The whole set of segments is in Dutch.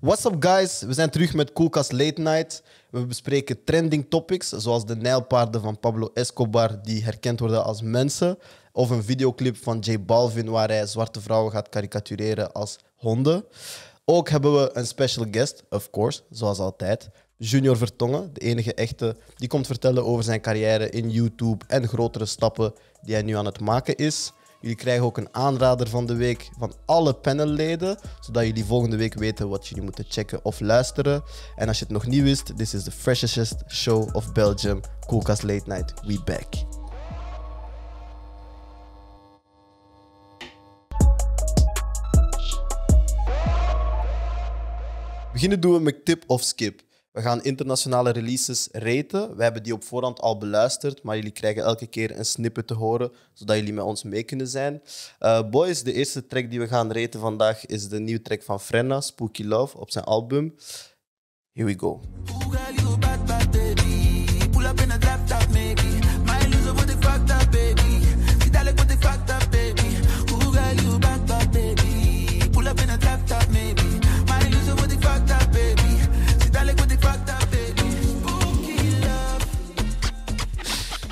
What's up, guys? We zijn terug met Coolcast Late Night. We bespreken trending topics, zoals de nijlpaarden van Pablo Escobar, die herkend worden als mensen. Of een videoclip van J Balvin, waar hij zwarte vrouwen gaat karikatureren als honden. Ook hebben we een special guest, of course, zoals altijd. Junior Vertongen, de enige echte, die komt vertellen over zijn carrière in YouTube en grotere stappen die hij nu aan het maken is. Jullie krijgen ook een aanrader van de week van alle panelleden, zodat jullie volgende week weten wat jullie moeten checken of luisteren. En als je het nog niet wist, this is the freshest show of Belgium. Koelkast Late Night, we back. Beginnen doen we met tip of skip. We gaan internationale releases raten. We hebben die op voorhand al beluisterd, maar jullie krijgen elke keer een snippet te horen, zodat jullie met ons mee kunnen zijn. Eh, boys, de eerste track die we gaan raten vandaag is de nieuwe track van Frenna, Spooky Love, op zijn album. Here we go.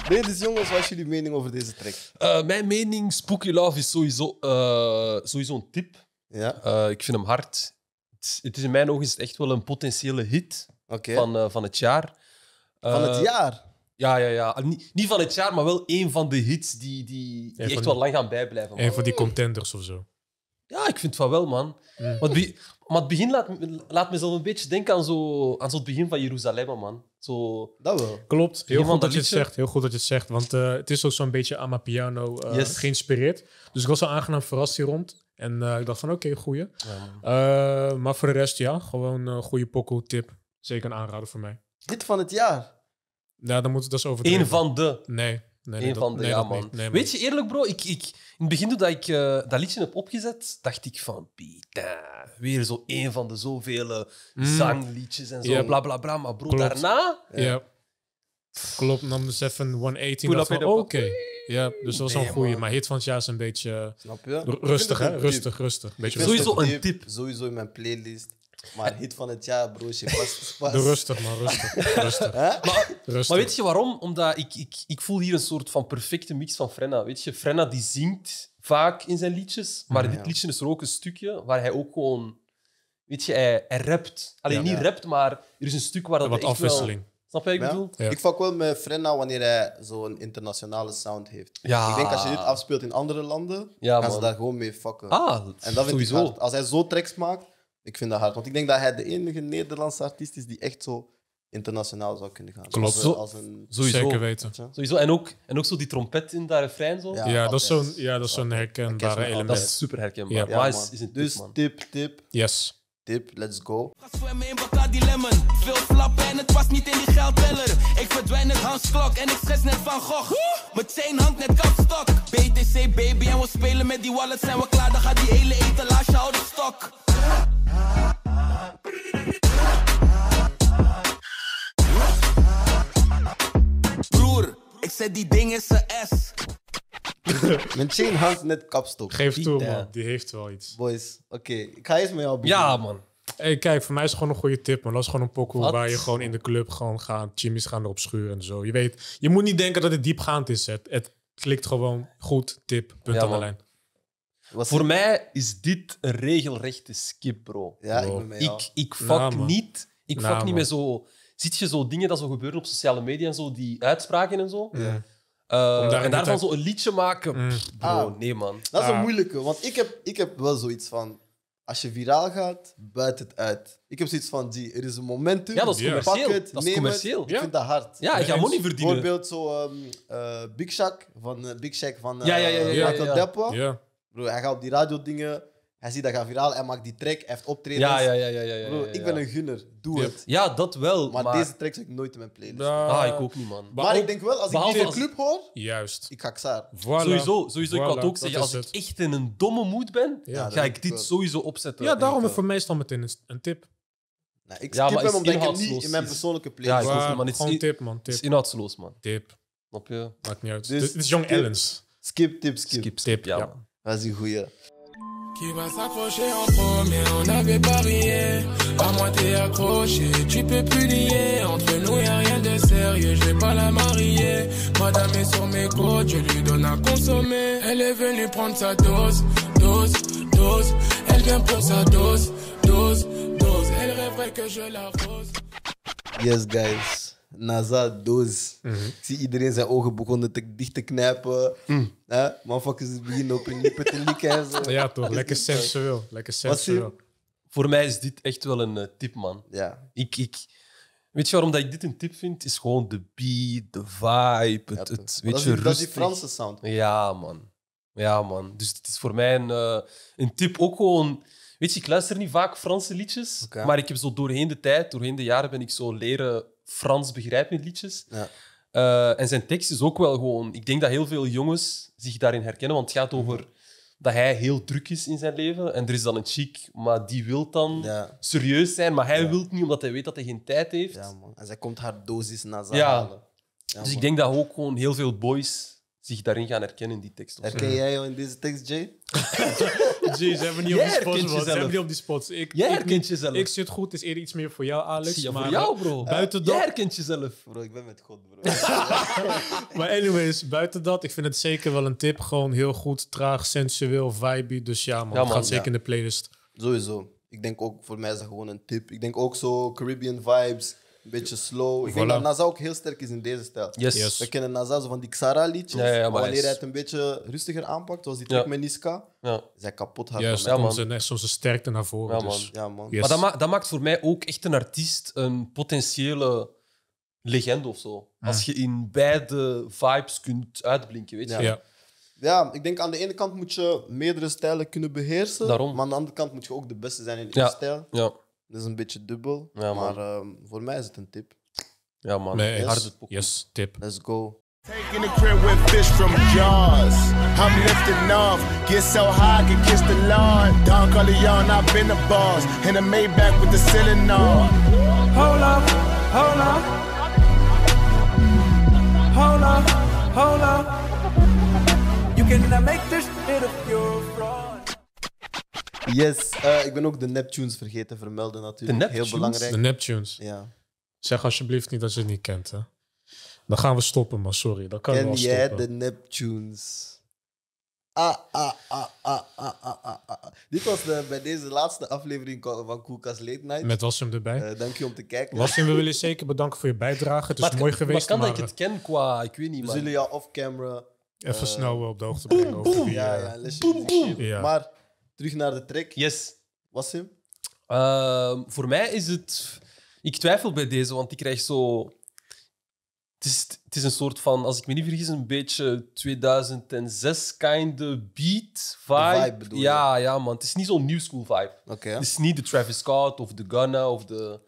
Nee, dus jongens, wat is jullie mening over deze track? Eh, mijn mening, Spooky Love is sowieso, eh, sowieso een tip. Ja, eh, ik vind hem hard. Het is, in mijn ogen is echt wel een potentiële hit van, van het jaar. Van het jaar. Ja, ja, ja. Ah, niet, van het jaar, maar wel één van de hits die, die, echt wel lang gaan bijblijven. man. Een van die oh. contenders of zo. Ja, ik vind het wel, man. Mm. Want wie? Maar het begin laat, laat me zo een beetje denken aan zo, aan zo het begin van Jeruzalem, man. Zo... Dat wel. Klopt. Heel goed dat, je het zegt. Heel goed dat je het zegt. Want eh, het is ook zo'n beetje Amapiano uh, eh, yes. geïnspireerd. Dus ik was zo aangenaam verrast hier rond. En eh, ik dacht van oké, goeie. maar voor de rest, ja, gewoon een goede pokoe tip. Zeker een aanrader voor mij. Dit van het jaar? Ja, dan moet dat dus over. Een van de. Nee van de ja, man. Weet je, eerlijk bro, ik, ik, in het begin dat ik eh, dat liedje heb opgezet, dacht ik van, Pita, weer zo één van de zoveel eh, mm. zangliedjes en zo, yep. bla bla bla. Maar bro, daarna... Yep. Klopt, nam dus even 180. Oké. Ja, dus dat was een goeie. Maar hit van het jaar is een beetje rustig, hè? Rustig, rustig. Beetje rustig. Sowieso een tip. Sowieso in mijn playlist. Maar hit van het jaar, broosje, Pas, pas. rustig, maar rustig. rustig. Maar, weet je waarom? Omdat ik, ik, ik voel hier een soort van perfecte mix van Frenna. Weet je, Frenna die zingt vaak in zijn liedjes. Maar dit liedje is er ook een stukje waar hij ook gewoon... Weet je, hij, hij rapt. Alleen niet rapt, maar er is een stuk waar dat Wat afwisseling. Wel, Snap je wat ik bedoel? Ik vak wel met Frenna wanneer hij zo'n internationale sound heeft. Ja. Ik denk als je dit afspeelt in andere landen, gaan ze daar gewoon mee fucken. Ah, en dat sowieso. Vind ik hard. Als hij zo tracks maakt, ik vind dat hard. Want ik denk dat hij de enige Nederlandse artiest is die echt zo internationaal zou kunnen gaan. Klopt. als een... Sowieso. Zeker weten. Sowieso. En ook, en ook zo die trompet in dat refrein. Zo. Ja, dat, is zo'n ja, dat is zo'n herkenbare element. Dat is super herkenbaar. Ja. Is, is een dus tip, tip. Yes let's go. Ga zwemmen in Bacardi Lemon. Veel flappen en het past niet in die geldteller. Ik verdwijn het Hansklok en ik schets net van Gogh. met zijn hand net kapstok. BTC baby en we spelen met die wallet. Zijn we klaar, dan gaat die hele etalage houden stok. Broer, ik zet die ding in zijn S. Mijn chain hangt net kapstok. Geef toe, man. Die heeft wel iets. Boys, oké. Ik ga eens met jou beginnen. Ja, man. Hey, kijk, voor mij is het gewoon een goede tip, man. Dat is gewoon een pokoe waar je gewoon in de club gewoon gaat, chimmies gaan erop schuren en zo. Je weet, je moet niet denken dat het diepgaand is. Het, het klikt gewoon goed, tip, punt Ja, aan de lijn. Voor mij is dit een regelrechte skip, bro. Ja, ik ben mee. Ik, ik fuck niet. Ik fuck niet zo. Ziet je zo dingen dat zo gebeuren op sociale media en zo, die uitspraken en zo? Ja om eh, en daarvan zo een liedje maken, mm. bro, ah, nee man. Dat is een ah. moeilijke, want ik heb, ik heb wel zoiets van... Als je viraal gaat, buit het uit. Ik heb zoiets van, die, er is een momentum. Ja, dat is commercieel. Het, dat is commercieel. Het. Ja. Ik vind dat hard. Ja, je gaat money verdienen. Bijvoorbeeld zo ehm, eh, Big Shack van, eh, Big Shack van ja, ja, ja, ja, ja, ja. Bro, hij gaat op die radio dingen... Hij ziet dat gaat viraal, hij maakt die track, heeft optredens. Ja, ja, ja. ja, ja, Bro, ik ben een gunner, doe het. Ja, dat wel. Maar, maar... deze track zou ik nooit in mijn playlist Ah, ik ook niet, man. Maar, ik denk wel, als ik die club hoor, Juist. ik ga Xaar. Sowieso, sowieso voilà. ik had ook zeggen, als ik echt in een domme moed ben, ga ik dit sowieso opzetten. Ja, daarom is voor mij dan meteen een tip. Nou, ik skip hem omdat ik hem niet in mijn persoonlijke playlist Ja, Gewoon tip, man. Het is inhoudsloos, man. Tip. Snap je? Maakt niet uit. Dus dit is Young Ellens. Skip, tip, skip. Skip, tip, ja. Dat is een goeie. Qui va s'accrocher en premier, on avait parié. À moi t'es accroché, tu peux plus lier. Entre nous y a rien de sérieux, je vais pas la marier. Madame est sur mes côtes, je lui donne à consommer. Elle est venue prendre sa dose, dose, dose. Elle vient pour sa dose, dose, dose. Elle rêverait que je la rose. Yes, guys. NASA 12. Ik zie iedereen zijn ogen begonnen te, dicht te knijpen. Mm. Motherfuckers beginnen op een lippen te likken. Zo. Ja, toch. Lekker sensueel. Lekker sensueel. Voor mij is dit echt wel een eh, tip, man. Ja. Ik, ik, weet je waarom dat ik dit een tip vind? Is gewoon de beat, de vibe, het, het weet dat je, is, rustig. Dat is die Franse sound. Ja, man. Ja, man. Dus het is voor mij een, eh, een tip ook gewoon... Weet je, ik luister niet vaak Franse liedjes, maar ik heb zo doorheen de tijd, doorheen de jaren ben ik zo leren Frans begrijpt met liedjes. Ja. Eh, en zijn tekst is ook wel gewoon. Ik denk dat heel veel jongens zich daarin herkennen, want het gaat mhm. over dat hij heel druk is in zijn leven. En er is dan een chick, maar die wil dan serieus zijn, maar hij ja. wil niet omdat hij weet dat hij geen tijd heeft. En zij komt haar dosis na halen. Ja, dus ik denk dat ook gewoon heel veel boys zich daarin gaan herkennen die tekst. Herken jij jou in deze tekst, Jay? Jay, ze hebben niet op die spots, Zijn hebben niet op die spots. Ik, jij herkent jezelf. Ik zit goed, is eerder iets meer voor jou, Alex. Zie je, maar, voor jou, bro. Buiten dat... Jij herkent jezelf. Bro, ik ben met God, bro. maar anyways, buiten dat, ik vind het zeker wel een tip. Gewoon heel goed, traag, sensueel, vibe. Dus ja, man, ja, gaat zeker in de playlist. Sowieso. Ik denk ook, voor mij is dat gewoon een tip. Ik denk ook zo Caribbean vibes een beetje slow. Ik denk dat Naza ook heel sterk is in deze stijl. We kennen Naza zo van die Xara-liedjes. maar wanneer hij het een beetje rustiger aanpakt, zoals die track met Niska, ja. hij kapot hard. Juist, ja, man. Zijn, sterkte naar voren. Ja, dus. man. Ja, man. Maar dat, dat, maakt voor mij ook echt een artiest een potentiële legende of zo. Als je in beide vibes kunt uitblinken, weet je. Ja. Ja, ik denk aan de ene kant moet je meerdere stijlen kunnen beheersen. Daarom. Maar aan de andere kant moet je ook de beste zijn in één stijl. Ja. Dat is een beetje dubbel, Ja, maar ehm, voor mij is het een tip. Ja, man. Nee, Harde poek. yes, tip. Let's go. Taking a crib with fish from jaws. I'm lifting off, get so high, I can kiss the lawn. Don Corleone, I've been a boss, in a Maybach with the ceiling on. Hold up, hold up. Hold up, hold up. You cannot make this bit of your Yes, eh, ik ben ook de Neptunes vergeten te vermelden natuurlijk. De Neptunes? Heel belangrijk. De Neptunes. Ja. Zeg alsjeblieft niet dat je het niet kent, hè. Dan gaan we stoppen, maar sorry. Dan kan Ken jij de Neptunes? Ah ah, ah, ah, ah, ah, ah, ah, ah, ah. Dit was de, bij deze laatste aflevering van Koekas Late Night. Met Wasim erbij. Eh, dank je om te kijken. Wasim, we willen je zeker bedanken voor je bijdrage. Het is mooi geweest, maar, maar, kan dat ik het ken qua, ik weet niet, We zullen jou off-camera... even eh, snel eh, op de hoogte brengen over die... Ja, ja, lesje. boom. ja. Maar terug naar de trek. Yes. Was hem? Ehm, voor mij is het. Ik twijfel bij deze, want ik krijg zo. Het is, het is een soort van, als ik me niet vergis, een beetje 2006 kind beat vibe. ja, ja, man. Het is niet zo'n new school vibe. Oké. Het is niet de Travis Scott of de Gunna of de.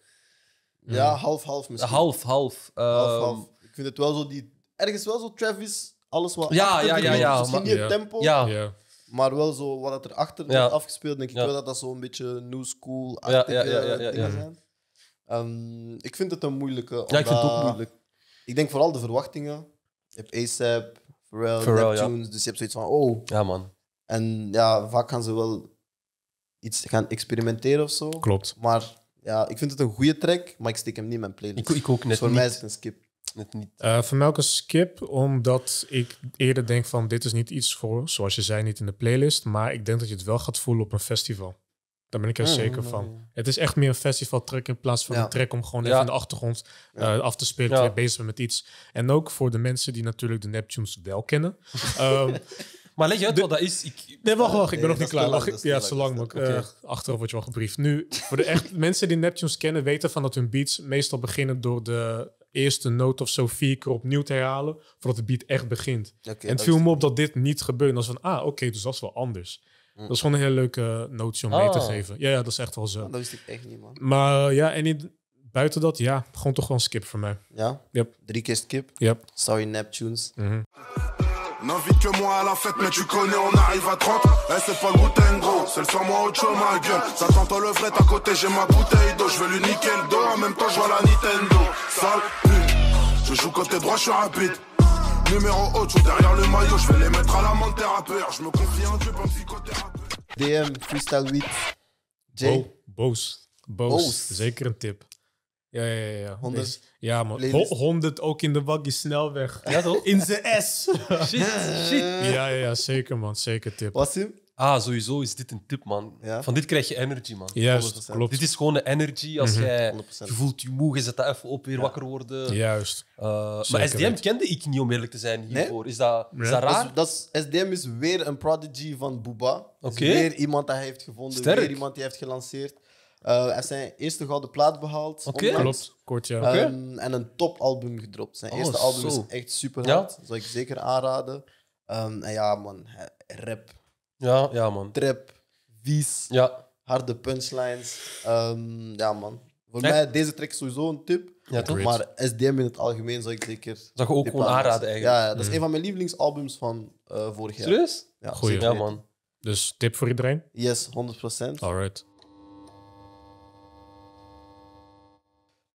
Ja, half-half hmm. misschien. Half-half. Ehm, ik vind het wel zo die. Ergens wel zo Travis, alles wat. Ja, ja, ja, ja. Misschien tempo. ja maar wel zo wat er achter wordt afgespeeld, denk ik wel dat dat zo'n beetje new school artige dingen zijn. Ehm, ik vind het een moeilijke. ja, ik vind het ook moeilijk. Ik denk vooral de verwachtingen. Je hebt ASAP, Pharrell, Pharrell Neptunes, dus je hebt zoiets van, oh. Ja, man. En ja, vaak gaan ze wel iets gaan experimenteren of zo. Klopt. Maar ja, ik vind het een goede track, maar ik steek hem niet in mijn playlist. Ik, ik ook net dus voor mij is het een skip niet... Eh, van welke skip, omdat ik eerder denk van dit is niet iets voor, zoals je zei, niet in de playlist. Maar ik denk dat je het wel gaat voelen op een festival. Daar ben ik er mm, zeker van. Mm, mm. Het is echt meer een festivaltrack in plaats van een track om gewoon even in de achtergrond eh, af te spelen. Ja. bezig met iets. En ook voor de mensen die natuurlijk de Neptunes wel kennen. Ehm, maar let je uit, dat is... Ik, nee, wacht, wacht. Ik ben nog niet klaar. ja, zolang zo lang. Eh, achteraf word je wel gebriefd. Nu, voor de echt mensen die Neptunes kennen, weten van dat hun beats meestal beginnen door de eerste noot of zo vier keer opnieuw te herhalen voordat de beat echt begint. en oh, viel dus- me op dat dit niet gebeurde. En dan van, ah, oké, dus dat is wel anders. Mm. Dat is gewoon een hele leuke notie om mee te oh. geven. Ja, ja, dat is echt wel zo. Oh, dat wist ik echt niet, man. Maar eh, ja, en in, buiten dat, ja, gewoon toch wel een skip voor mij. Ja? Yep. Drie keer skip? Yep. Sorry, Neptunes. Mhm. N'invite que moi à la fête, mais tu connais, on arrive à 30. Eh, c'est pas le un gros, c'est le soir moi au chose, ma gueule. Ça tente le vrai, à côté, j'ai ma bouteille d'eau. Je vais lui niquer le dos, en même temps, je vois la Nintendo. Sale pute, je joue côté droit, je suis rapide. Numéro haut, derrière le maillot, je vais les mettre à la main de Je me confie en Dieu, pas psychothérapeute. DM, Freestyle 8. J Bose. Boos. Zeker een tip. Ja, ja, ja. 100. ja, man. 100 ook in de snel snelweg. Ja, In zijn S. shit, Ja, ja, ja, zeker, man. Zeker tip. Was hem? Ah, sowieso is dit een tip, man. Van dit krijg je energy, man. Juist, klopt. Dit is gewoon de energy als mhm. jij je voelt je moe, je zet dat even op, weer wakker worden. Juist. Uh, maar SDM kende ik niet, om eerlijk te zijn, hiervoor. Is, dat, is dat raar? is, SDM is weer een prodigy van Booba. weer iemand dat hij heeft gevonden, Sterk. weer iemand die heeft gelanceerd. Eh, hij heeft zijn eerste gouden plaat behaald. Oké, klopt. en een topalbum gedropt. Zijn oh, eerste album is echt super hard. Zou ik zeker aanraden. Ehm, en ja, man, rap. Ja, ja, man. Trap, vies, ja. harde punchlines. Ehm, ja, man. Voor echt? mij deze track sowieso een tip. Ja, toch? Maar SDM in het algemeen zou ik zeker. Zou je ook gewoon aanraden eigenlijk? Ja, dat is mm. een van mijn lievelingsalbums van uh, vorig jaar. Serieus? Ja, Goeie. ja, man. Dus tip voor iedereen? Yes, 100%. Alright.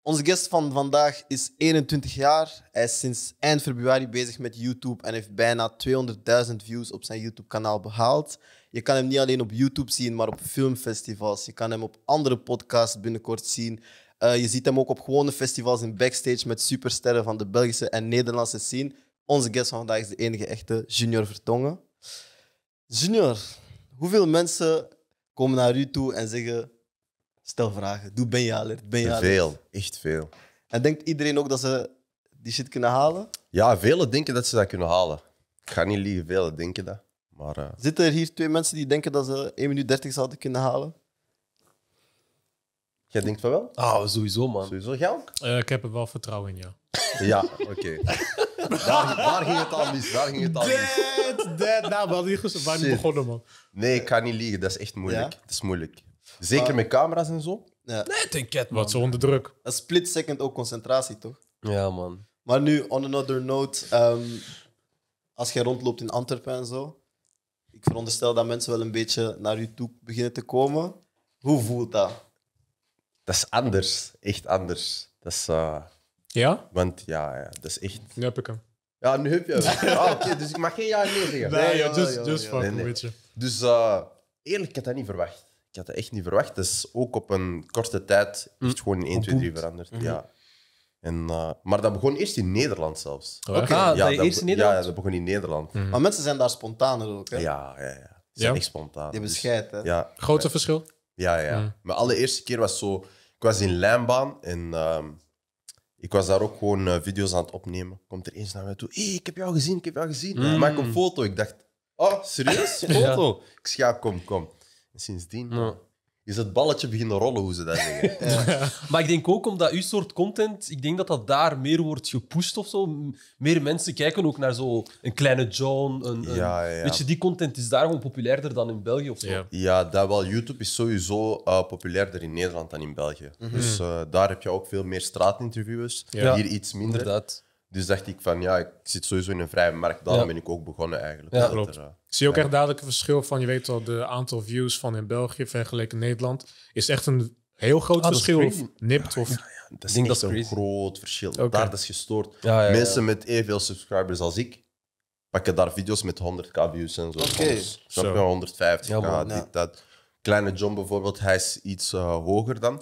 Onze guest van vandaag is 21 jaar. Hij is sinds eind februari bezig met YouTube en heeft bijna 200.000 views op zijn YouTube-kanaal behaald. Je kan hem niet alleen op YouTube zien, maar op filmfestivals. Je kan hem op andere podcasts binnenkort zien. Eh, je ziet hem ook op gewone festivals in backstage met supersterren van de Belgische en Nederlandse scene. Onze guest van vandaag is de enige echte Junior Vertongen. Junior, hoeveel mensen komen naar u toe en zeggen Stel vragen. Doe ben je Veel, echt veel. En denkt iedereen ook dat ze die shit kunnen halen? Ja, velen denken dat ze dat kunnen halen. Ik ga niet liegen, velen denken dat. Maar, eh. Zitten er hier twee mensen die denken dat ze 1 minuut 30 zouden kunnen halen? Jij denkt van wel? Ah, sowieso, man. Sowieso, jij ook? Eh, ik heb er wel vertrouwen in, ja. Ja, oké. daar, ging het al mis, daar ging het al mis. Dead, dead. Nou, we hadden niet begonnen, man. Nee, ik kan niet liegen. Dat is echt moeilijk. Het is moeilijk. Zeker met camera's en zo. Nee, denk het, man. Wat zo onder druk. Een split second ook concentratie, toch? Ja, man. Maar nu, on another note, ehm, als jij rondloopt in Antwerpen en zo, ik veronderstel dat mensen wel een beetje naar je toe beginnen te komen. Hoe voelt dat? Dat is anders. Echt anders. Dat is, eh, Ja? want ja, ja, dat is echt... Nu heb ik hem. Ja, nu heb je hem. Ah, oké, dus ik mag geen ja meer nee zeggen. Nee, ja, jawel, just, fuck, Nee, Dus eh, eerlijk, ik had dat niet verwacht ik had dat echt niet verwacht. Dus ook op een korte tijd het mm. gewoon in 1, 2, 3 veranderd. Mhm. ja. En, eh, maar dat begon eerst in Nederland zelfs. Oh, Oké, ah, ja, dat, in Nederland? Ja, dat begon in Nederland. Mhm. Maar mensen zijn daar spontaner ook, hè? Ja, ja, ja. Ze zijn echt spontaan. Die bescheid. Dus- ja. Grote verschil? Ja, ja. Mm. Mijn allereerste keer was zo... Ik was in Lijnbaan en ehm, ik was daar ook gewoon eh, video's aan het opnemen. Komt er eens naar mij toe. Hé, ik heb jou gezien, ik heb jou gezien. Mhm. Maak een foto. Ik dacht, oh, serieus? Foto? Ik schaap, kom, kom sindsdien ja. is het balletje beginnen rollen, hoe ze dat zeggen. ja. Maar ik denk ook omdat uw soort content, ik denk dat dat daar meer wordt gepusht of zo. Meer mensen kijken ook naar zo een kleine John. Een, een Weet je, die content is daar gewoon populairder dan in België of zo. Ja, dat wel. YouTube is sowieso eh, populairder in Nederland dan in België. Mhm. Dus eh, daar heb je ook veel meer straatinterviewers Hier iets minder. Inderdaad. Dus dacht ik van ja, ik zit sowieso in een vrije markt. Daarom ben ik ook begonnen eigenlijk. Ja, klopt. Eh, zie ook echt dadelijk een verschil van, je weet al, de aantal views van in België vergeleken Nederland. Is echt een heel groot ah, verschil. Of nipt of... Dat is een groot verschil. Daar is gestoord. Mensen met evenveel subscribers als ik, pakken daar video's met 100k views en zo. Oké. Okay. 150k, dit, dat. Kleine John bijvoorbeeld, hij is iets eh, hoger dan.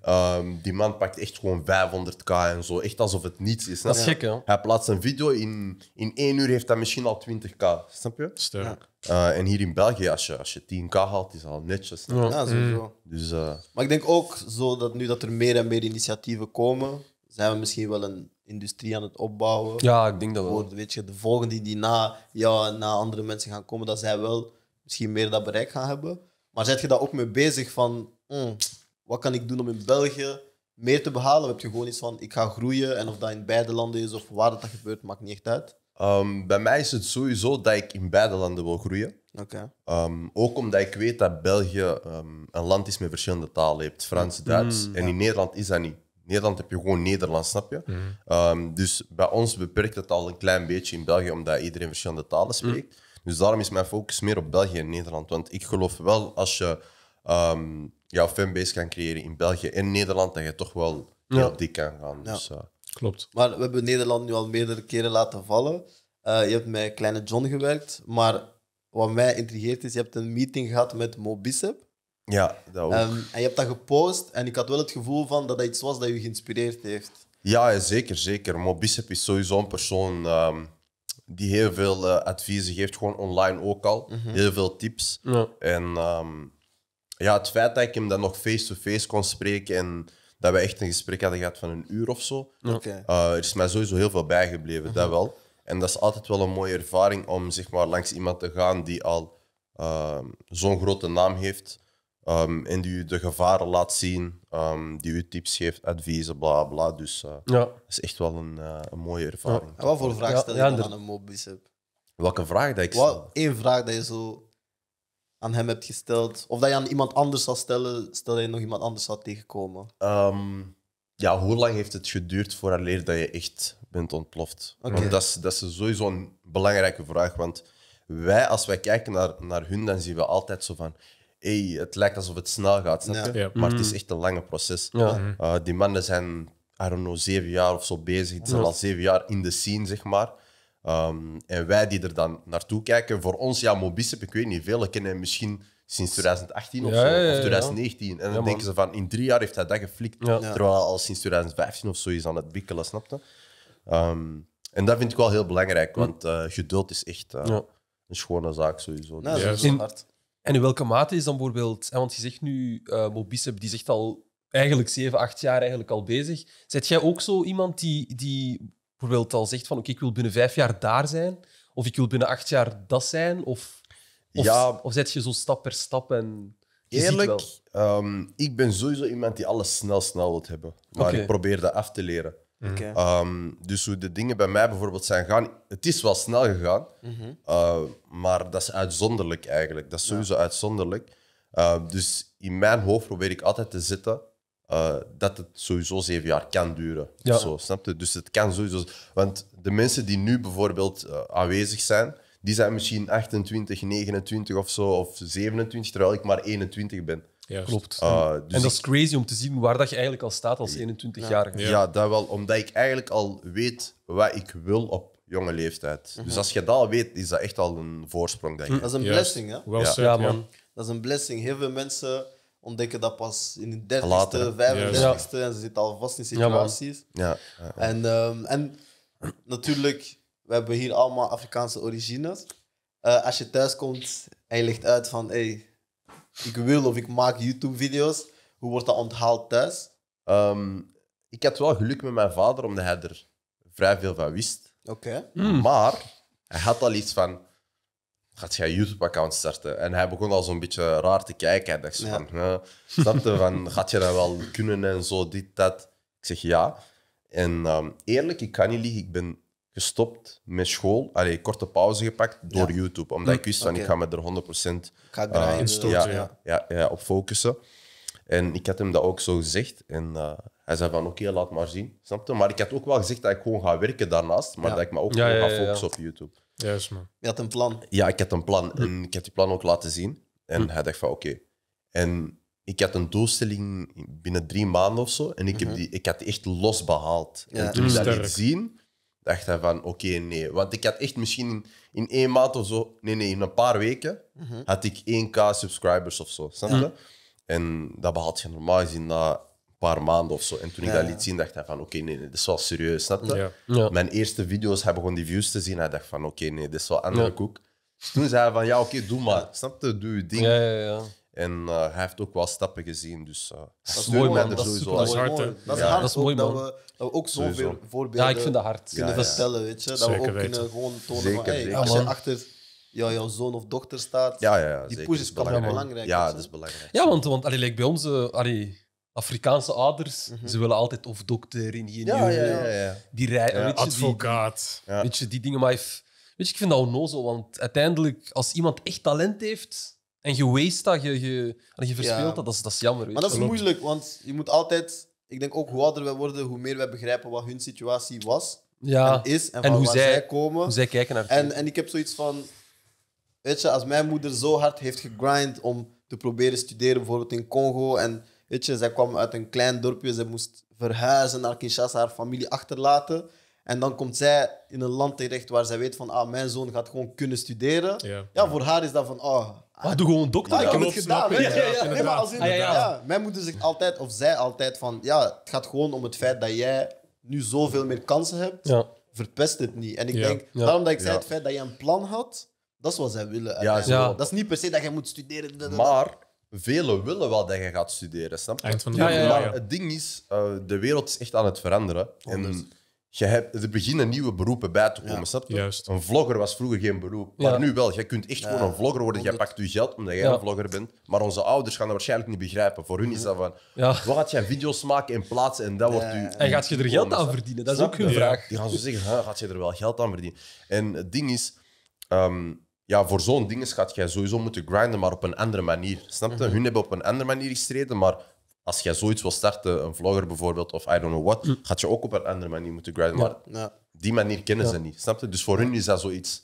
Ehm, die man pakt echt gewoon 500k en zo. Echt alsof het niets is. Dat is gek, hè? Hij plaatst een video, in, in één uur heeft hij misschien al 20k. Snap je? Sterk. Eh, en hier in België, als je, als je 10k haalt, is al netjes. Ja, ja sowieso. Mm. Dus, eh, Maar ik denk ook zo dat nu dat er meer en meer initiatieven komen, zijn we misschien wel een industrie aan het opbouwen. Ja, ik denk dat wel. weet je, de volgende die na, ja, na andere mensen gaan komen, dat zij wel misschien meer dat bereik gaan hebben. Maar zet je daar ook mee bezig van, mm, wat kan ik doen om in België meer te behalen? Of heb je gewoon iets van, ik ga groeien en of dat in beide landen is of waar dat, dat gebeurt, maakt niet echt uit? Ehm, bij mij is het sowieso dat ik in beide landen wil groeien. Okay. Ehm, ook omdat ik weet dat België ehm, een land is met verschillende talen. heeft, Frans, mm. Duits mm. en in Nederland is dat niet. In Nederland heb je gewoon Nederlands, snap je? Mm. dus bij ons beperkt het al een klein beetje in België, omdat iedereen verschillende talen spreekt. Dus daarom is mijn focus meer op België en Nederland. Want ik geloof wel als je ehm, jouw fanbase kan creëren in België en Nederland, dat je toch wel ja. dik kan gaan. Dus, eh, Klopt. Maar we hebben Nederland nu al meerdere keren laten vallen. Eh, je hebt met Kleine John gewerkt, maar wat mij intrigeert is, je hebt een meeting gehad met Mo Ja, dat ook. Ehm, en je hebt dat gepost en ik had wel het gevoel van dat dat iets was dat je geïnspireerd heeft. Ja, zeker, zeker. Mo is sowieso een persoon... Ehm, die heel veel eh, adviezen geeft, gewoon online ook al. Mhm. Heel veel tips. En ehm, ja, het feit dat ik hem dan nog face-to-face kon spreken en dat we echt een gesprek hadden gehad van een uur of zo, okay. Eh, is mij sowieso heel veel bijgebleven, dat mhm. wel. En dat is altijd wel een mooie ervaring om zeg maar, langs iemand te gaan die al ehm, zo'n grote naam heeft Ehm, en die u de gevaren laat zien, ehm, die u tips geeft, adviezen, bla bla. Dus eh, ja. dat is echt wel een, eh, een mooie ervaring. wat voor vraag stel je dan aan een mob Welke vraag dat ik stel? vraag dat je zo aan hem hebt gesteld, of dat je aan iemand anders zou stellen, stel dat je nog iemand anders zou tegenkomen? Ehm, ja, hoe lang heeft het geduurd voor leer dat je echt bent ontploft? Want dat is, dat is sowieso een belangrijke vraag, want wij, als wij kijken naar, naar hun, dan zien we altijd zo van hey, het lijkt alsof het snel gaat, snap je? maar het mhm. is echt een lange proces. Ja. Eh, die mannen zijn, I don't know, zeven jaar of zo bezig. Ze zijn al zeven jaar in de scene, zeg maar. Ehm, en wij die er dan naartoe kijken, voor ons, ja, Mobicep, ik weet niet, velen kennen misschien sinds 2018 of zo, of 2019. En dan denken ze van, in drie jaar heeft hij dat geflikt, terwijl hij al sinds 2015 of zo is aan het wikkelen, snap je? Ehm, en dat vind ik wel heel belangrijk, hm. want eh, geduld is echt eh, een schone zaak sowieso. Nou, dus dat is hard. En in welke mate is dan bijvoorbeeld, want je zegt nu, uh, eh, Mobicep, die zegt al eigenlijk 7, 8 jaar eigenlijk al bezig. Zet jij ook zo iemand die, die bijvoorbeeld al zegt van oké, ik wil binnen vijf jaar daar zijn, of ik wil binnen acht jaar dat zijn, of, ja, of zet je zo stap per stap en Eerlijk, ehm, ik ben sowieso iemand die alles snel, snel wilt hebben. Maar ik probeer dat af te leren. Ehm, dus hoe de dingen bij mij bijvoorbeeld zijn gegaan, het is wel snel gegaan, mhm. eh, maar dat is uitzonderlijk eigenlijk. Dat is sowieso uitzonderlijk. Eh, dus in mijn hoofd probeer ik altijd te zitten eh, dat het sowieso zeven jaar kan duren. Zo, snap je? Dus het kan sowieso. Want de mensen die nu bijvoorbeeld aanwezig zijn, die zijn misschien 28, 29 of zo, of 27, terwijl ik maar 21 ben. Juist. Klopt. Ah, dus en dat is crazy om te zien waar dat je eigenlijk al staat als 21-jarige. Ja. dat wel, omdat ik eigenlijk al weet wat ik wil op jonge leeftijd. Dus mhm. als je dat al weet, is dat echt al een voorsprong, denk ik. Dat is een blessing, hè? ja. man. Dat is een blessing. Heel veel mensen ontdekken dat pas in de 30ste, 35ste, En ze zitten al vast in situaties. Ja, ja, en, ehm, en natuurlijk, we hebben hier allemaal Afrikaanse origines. Eh, als je thuis komt en je legt uit van... Hey, ik wil of ik maak YouTube-video's. Hoe wordt dat onthaald thuis? Ehm, ik had wel geluk met mijn vader, omdat hij er vrij veel van wist. Oké. Hmm. Maar hij had al iets van... Gaat jij YouTube-account starten? En hij begon al zo'n beetje raar te kijken. Hij dacht van... van, gaat je dat wel kunnen en zo, dit, dat? Ik zeg ja. En ehm, eerlijk, ik kan niet liegen. Ik ben gestopt met school. Allee, korte pauze gepakt door YouTube. Omdat ik mm. wist van ik ga me er 100% ga uh, ja, ja. Ja, op focussen. En ik had hem dat ook zo gezegd. En eh, hij zei van oké, laat maar zien. Snapte? Maar ik had ook wel gezegd dat ik gewoon ga werken daarnaast. Maar dat ik me ook gewoon ga focussen op YouTube. Juist man. Je had een plan. Ja, ik had een plan. Hm. En ik heb die plan ook laten zien. En hm. hij dacht van oké. En ik had een doelstelling binnen drie maanden of zo. En ik, heb mhm. die, ik had die echt los behaald. En toen ik dat liet zien, dacht hij van oké, nee. Want ik had echt misschien in, één maand of zo, nee, nee, in een paar weken had ik 1k subscribers of zo. Snap je? En dat behaalt je normaal gezien na een paar maanden of zo. En toen ik dat liet zien, dacht hij van oké, nee, nee, dit is wel serieus. Snap je? Mijn eerste video's hebben gewoon die views te zien. Hij dacht van oké, nee, dit is wel andere koek. Dus toen zei hij van ja, oké, doe maar. Snap je? Doe je ding. Ja, ja, ja. En uh, hij heeft ook wel stappen gezien, dus uh, dat is mooi, man. Dat is, sowieso dat is hard, Dat is ja. hard dat we, dat we ook zoveel voorbeelden ja, ik vind dat hard. kunnen ja, vertellen, weet je. Dat zeker we ook weten. kunnen gewoon tonen zeker, van, hey, als je achter ja, jouw zoon of dochter staat, die zeker. push is wel belangrijk. Ja, dat is belangrijk. Ja, want, want allee, bij onze allee, Afrikaanse ouders, mhm. ze willen altijd of dokter, ingenieur, die rij, advocaat. Die, weet je, die dingen, maar... Weet je, ik vind dat onnozel, want uiteindelijk, als iemand echt talent heeft en je waste dat, je, je, je verspeelt dat, dat is, dat is jammer. Weet. Maar dat is moeilijk, want je moet altijd... Ik denk ook hoe ouder we worden, hoe meer we begrijpen wat hun situatie was ja. en is. En, hoe zij, komen. Hoe zij kijken naar en, en ik heb zoiets van... Weet je, als mijn moeder zo hard heeft gegrind om te proberen studeren, bijvoorbeeld in Congo. En weet je, zij kwam uit een klein dorpje, ze moest verhuizen naar Kinshasa, haar familie achterlaten. En dan komt zij in een land terecht waar zij weet van, ah, mijn zoon gaat gewoon kunnen studeren. Ja, voor haar is dat van, ah, Ah, doe gewoon dokter. Ja, ik heb het gedaan. Ja, maar als in, ah, ja, Mijn moeder zegt dus altijd, of zij altijd, van ja, het gaat gewoon om het feit dat jij nu zoveel meer kansen hebt. Verpest het niet. En ik denk, daarom dat ik zei, het feit dat je een plan had, dat is wat zij willen. Dat is niet per se dat je moet studeren. Maar velen willen wel dat je gaat studeren, snap je? ja, Maar het ding is, eh, de wereld is echt aan het veranderen. En, je hebt, er beginnen nieuwe beroepen bij te komen. Ja, snap je? Juist. Een vlogger was vroeger geen beroep, maar nu wel. Jij kunt echt ja, gewoon een vlogger worden. Jij pakt je geld omdat jij een vlogger bent. Maar onze ouders gaan dat waarschijnlijk niet begrijpen. Voor hun is dat van, ja. waar gaat jij video's maken in plaatsen en dat wordt En gaat je er geld aan verdienen? Dat is ook hun vraag. Die gaan zo zeggen, gaat je er wel geld aan verdienen? En het ding is... Ehm, ja, voor zo'n ding gaat jij sowieso moeten grinden, maar op een andere manier. Snap je? Mhm. Hun hebben op een andere manier gestreden, maar als jij zoiets wil starten, een vlogger bijvoorbeeld, of I don't know what, mm. gaat je ook op een andere manier moeten grinden. Maar die manier kennen ze niet, snap je? Dus voor hun is dat zoiets...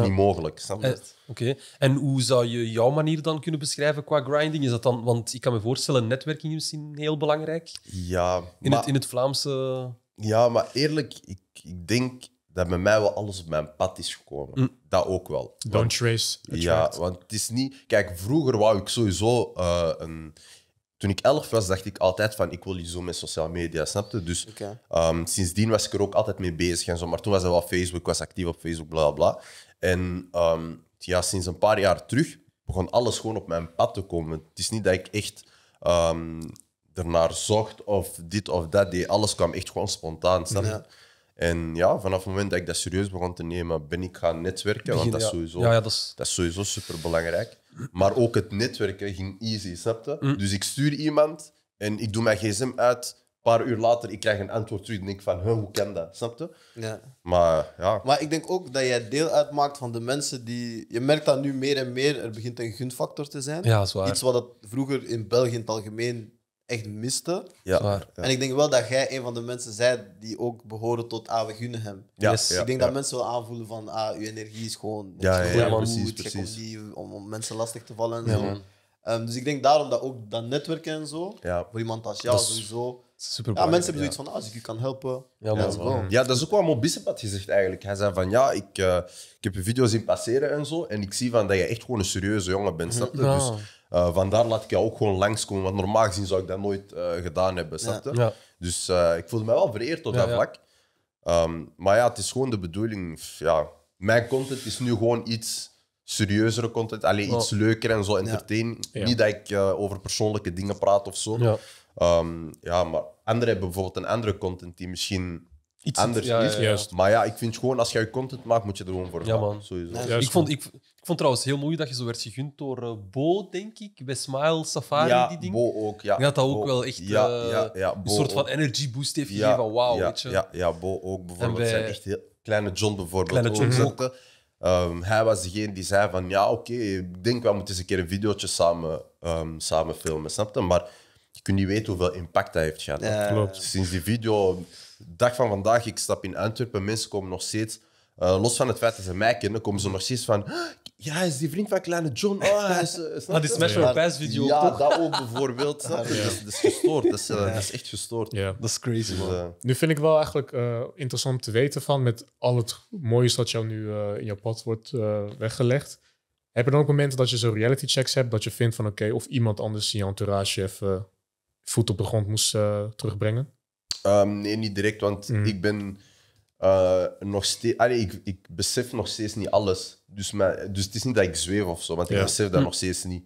niet mogelijk, snap je? Eh, oké. En hoe zou je jouw manier dan kunnen beschrijven qua grinding? Is dat dan, want ik kan me voorstellen, netwerking is misschien heel belangrijk. Ja, in, het, in het Vlaamse... Ja, maar eerlijk, ik, ik denk dat bij mij wel alles op mijn pad is gekomen. Mm. Dat ook wel. Don't want, trace. Ja, want het is niet... Kijk, vroeger wou ik sowieso eh, een toen ik elf was, dacht ik altijd van ik wil iets doen met sociale media, snapte? Dus ehm, sindsdien was ik er ook altijd mee bezig en zo. Maar toen was er wel Facebook, was actief op Facebook, bla bla. En ehm, ja, sinds een paar jaar terug begon alles gewoon op mijn pad te komen. Het is niet dat ik echt ehm, ernaar zocht of dit of dat deed. Alles kwam echt gewoon spontaan, snap je? En ja, vanaf het moment dat ik dat serieus begon te nemen, ben ik gaan netwerken. want dat, is sowieso, ja, ja, dat, is... dat is sowieso Maar ook het netwerken ging easy, snapte? Mm. Dus ik stuur iemand en ik doe mijn gsm uit. Een paar uur later, ik krijg een antwoord terug. En denk van, hoe kan dat? Snapte? Ja. Maar ja. Maar ik denk ook dat jij deel uitmaakt van de mensen die... Je merkt dat nu meer en meer. Er begint een gunfactor te zijn. Ja, Iets wat dat vroeger in België in het algemeen echt miste. Ja. En ik denk wel dat jij een van de mensen zij die ook behoren tot ah, we hem. dus ik denk dat mensen wel aanvoelen van ah, uw energie is gewoon ja, goed, precies, precies. Om, mensen lastig te vallen zo. Ehm, dus ik denk daarom dat ook dat netwerken en zo, voor iemand als jou sowieso. ja, mensen hebben zoiets van, als ik je kan helpen, ja, wel. Ja, dat is ook wel een Bissep had gezegd eigenlijk. Hij zei van, ja, ik, eh, ik heb je video's zien passeren en zo, en ik zie van dat je echt gewoon een serieuze jongen bent, Dus eh, vandaar laat ik jou ook gewoon langskomen, want normaal gezien zou ik dat nooit eh, gedaan hebben. Dus eh, ik voelde mij wel vereerd op dat vlak. Ehm, maar ja, het is gewoon de bedoeling. Ja, mijn content is nu gewoon iets serieuzere content. Alleen iets oh. leuker en zo, entertain. Niet dat ik over persoonlijke dingen praat of zo. Ehm, ja, maar anderen hebben bijvoorbeeld een andere content die misschien iets anders is. Maar ja, ik vind gewoon als je content maakt, moet je er gewoon voor gaan. Man. Sowieso. ik, vond, ik, ik vond trouwens heel mooi dat je zo werd gegund door uh, Bo, denk ik. Bij Smile Safari, ja, die ding. Bo ook, ja. Ik dat dat ook wel echt eh, een soort van energy boost heeft gegeven van wauw, weet je. Ja, ja, Bo ook bijvoorbeeld. Bij... Zijn echt heel... Kleine John bijvoorbeeld Kleine John ehm, hij was degene die zei van ja, oké, ik denk wel moeten eens een keer een videootje samen, um, samen filmen, snap je? Maar je kunt niet weten hoeveel impact dat heeft gehad. Ja. Klopt. Sinds die video, dag van vandaag, ik stap in Antwerpen, mensen komen nog steeds... Eh, los van het feit dat ze mij kennen, komen ze nog steeds van ja, hij is die vriend van Kleine John. Oh, hij is, net zo'n dat is Smash video. Ja, toch? dat ook bijvoorbeeld. Dat, is, gestoord. Eh, dat is, echt gestoord. Ja. Dat is crazy, dus, eh, nu vind ik wel eigenlijk eh, interessant te weten van met al het moois dat jou nu in jouw pad wordt weggelegd. Heb je dan ook momenten dat je zo reality checks hebt dat je vindt van oké, of iemand anders in je entourage even voet op de grond moest terugbrengen? Ehm, nee, niet direct, want mm. ik ben eh, nog steeds, ik, ik besef nog steeds niet alles. Dus, mijn, dus het is niet dat ik zweef of zo, want ik besef dat hm. nog steeds niet.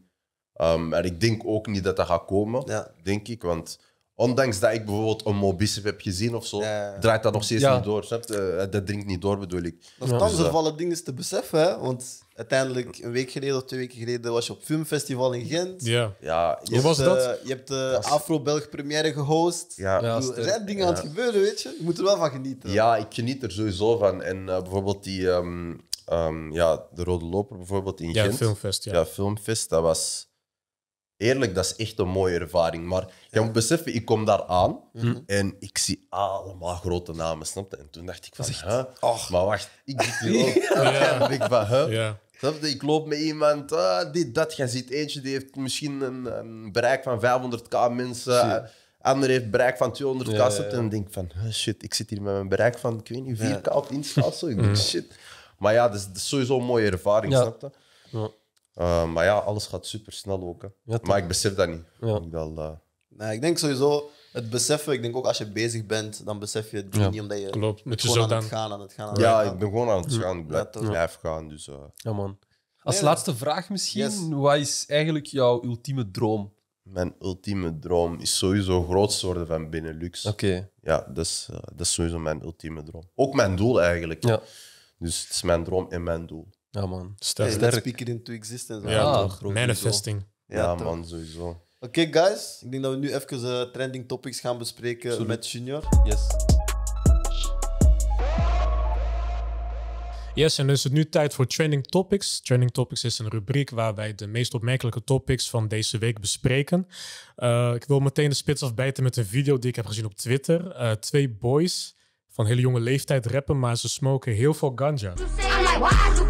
Um, en ik denk ook niet dat dat gaat komen, denk ik. Want ondanks dat ik bijvoorbeeld een mobicep heb gezien of zo, draait dat nog steeds niet door. Snap? Eh, dat dringt niet door, bedoel ik. Dat is dus, eh, van dingen te beseffen, hè? want Uiteindelijk, een week geleden of twee weken geleden, was je op Filmfestival in Gent. Ja. ja je was dat? Eh, je hebt eh, de Afro-Belg première gehost. Ja. er zijn dingen aan het gebeuren, weet je. Je moet er wel van genieten. Ja, ik geniet er sowieso van. En eh, bijvoorbeeld die, ehm, ehm, ja, de Rode Loper bijvoorbeeld in Ja, Gent. filmfest. Ja. Ja, Filmfest, dat was... Eerlijk, dat is echt een mooie ervaring. Maar je moet beseffen, ik kom daar aan mhm. Mhm. en ik zie allemaal grote namen, snap je? En toen dacht ik van, hè? Och. maar wacht, ik zit hier ook. Ja. ik van, Ja. Ik loop met iemand, ah, die dat. Je ziet eentje die heeft misschien een, bereik van 500k mensen. Ander heeft bereik van 200k. En dan denk ik van, ah, shit, ik zit hier met een bereik van, ik weet niet, 4k ja. op Ik denk, shit. Maar ja, dat is, sowieso een mooie ervaring, snap je? Eh, maar ja, alles gaat super snel ook. Hè. maar ik besef dat niet. Ik, dat, eh, nou, ik denk sowieso het beseffen, ik denk ook als je bezig bent, dan besef je het ja, niet omdat je klopt. Het gewoon aan dan... het gaan, aan het gaan. Aan ja, ik ben gewoon aan het gaan, ik blijf, gaan. Dus, eh. Ja, man. Als laatste vraag misschien, wat is eigenlijk jouw ultieme droom? Mijn ultieme droom is sowieso groot worden van Benelux. Oké. Ja, dat is, eh, dat is sowieso mijn ultieme droom. Ook mijn doel eigenlijk. Ja. Dus het is mijn droom en mijn doel. Ja, man. Sterk. Hey, let's speak it into existence. Ja, ah, manifesting. Ja, man, sowieso. Oké, guys. Ik denk dat we nu even uh, trending topics gaan bespreken met Junior. Yes. Yes, en dan is het nu tijd voor Trending Topics. Trending Topics is een rubriek waar wij de meest opmerkelijke topics van deze week bespreken. Eh, ik wil meteen de spits afbijten met een video die ik heb gezien op Twitter. Eh, twee boys van hele jonge leeftijd rappen, maar ze smoken heel veel ganja. I'm like, why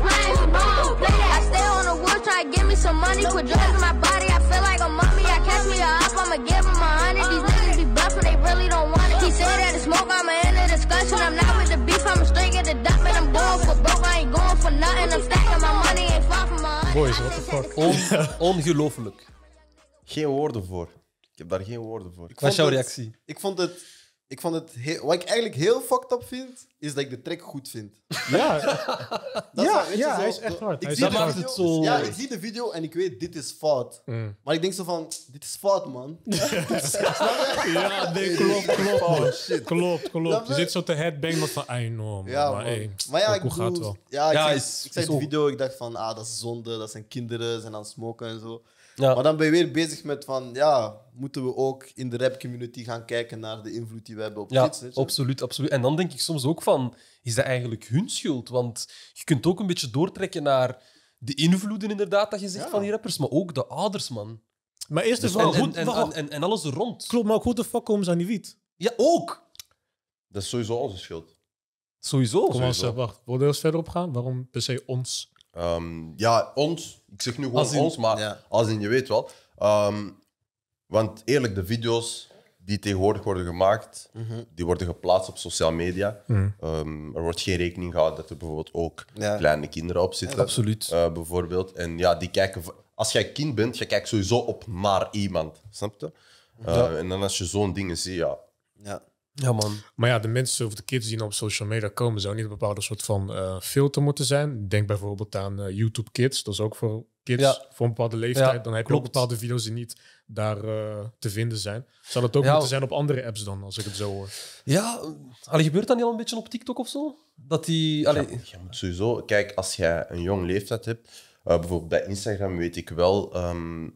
I'ma give him a hundred. These niggas be bluffs they really don't want it. He said that it's smoke, I'ma end the discussion. I'm not with the beef, I'ma straight at the dot, And I'm going for broke, I ain't going for nothing. I'm stacking my money, ain't far from my hundred. Boys, what the fuck? On, ongelooflijk. Geen woorden voor. Ik heb daar geen woorden voor. Ik Wat is jouw reactie? Het, ik vond het ik vond het heel, wat ik eigenlijk heel fucked up vind, is dat ik de track goed vind. Ja, dat ja, is, ja hij is echt hard. Ik zie de video, het zo... Ja, ik zie de video en ik weet, dit is fout. Mm. Maar ik denk zo van, dit is fout, man. ja, nee, klopt, klopt. Oh, shit. Klopt, klopt. Je zit zo te headbang van, I ja, maar, man. maar ja, ik wel. Ja, ik, ja, de video, ik dacht van, ah, dat is zonde, dat zijn kinderen, zijn aan het smoken en zo. Maar dan ben je weer bezig met van, ja, moeten we ook in de rap community gaan kijken naar de invloed die we hebben op ja, absoluut, absoluut. En dan denk ik soms ook van, is dat eigenlijk hun schuld? Want je kunt ook een beetje doortrekken naar de invloeden inderdaad dat je zegt van die rappers, maar ook de ouders, man. Maar eerst dus, en, goed, en, en, en, alles rond. Klopt, maar ook hoe de fuck komen ze aan die wiet? Ja, ook! Dat is sowieso onze schuld. Sowieso? Kom eens, wacht. Wil je eens verder opgaan? Waarom per se ons? Ehm, ja, ons. Ik zeg nu gewoon ons, maar als in je weet wel. Ehm, want eerlijk, de video's die tegenwoordig worden gemaakt, mhm. die worden geplaatst op social media. Mhm. Ehm, er wordt geen rekening gehouden dat er bijvoorbeeld ook kleine kinderen op zitten. absoluut. Eh, bijvoorbeeld. En ja, die kijken... Als jij kind bent, je kijkt sowieso op naar iemand. Snap je? Eh, en dan als je zo'n dingen ziet, ja... ja. Ja, Maar ja, de mensen of de kids die nou op social media komen, zou niet een bepaalde soort van eh, filter moeten zijn. Denk bijvoorbeeld aan eh, YouTube Kids. Dat is ook voor kids voor een bepaalde leeftijd. dan heb je ook bepaalde video's die niet daar eh, te vinden zijn. Zou dat ook moeten zijn op andere apps dan, als ik het zo hoor? Ja, allee, gebeurt dat niet al een beetje op TikTok of zo? Dat die... sowieso... Kijk, als jij een jong leeftijd hebt, bijvoorbeeld bij Instagram weet ik wel... Ehm,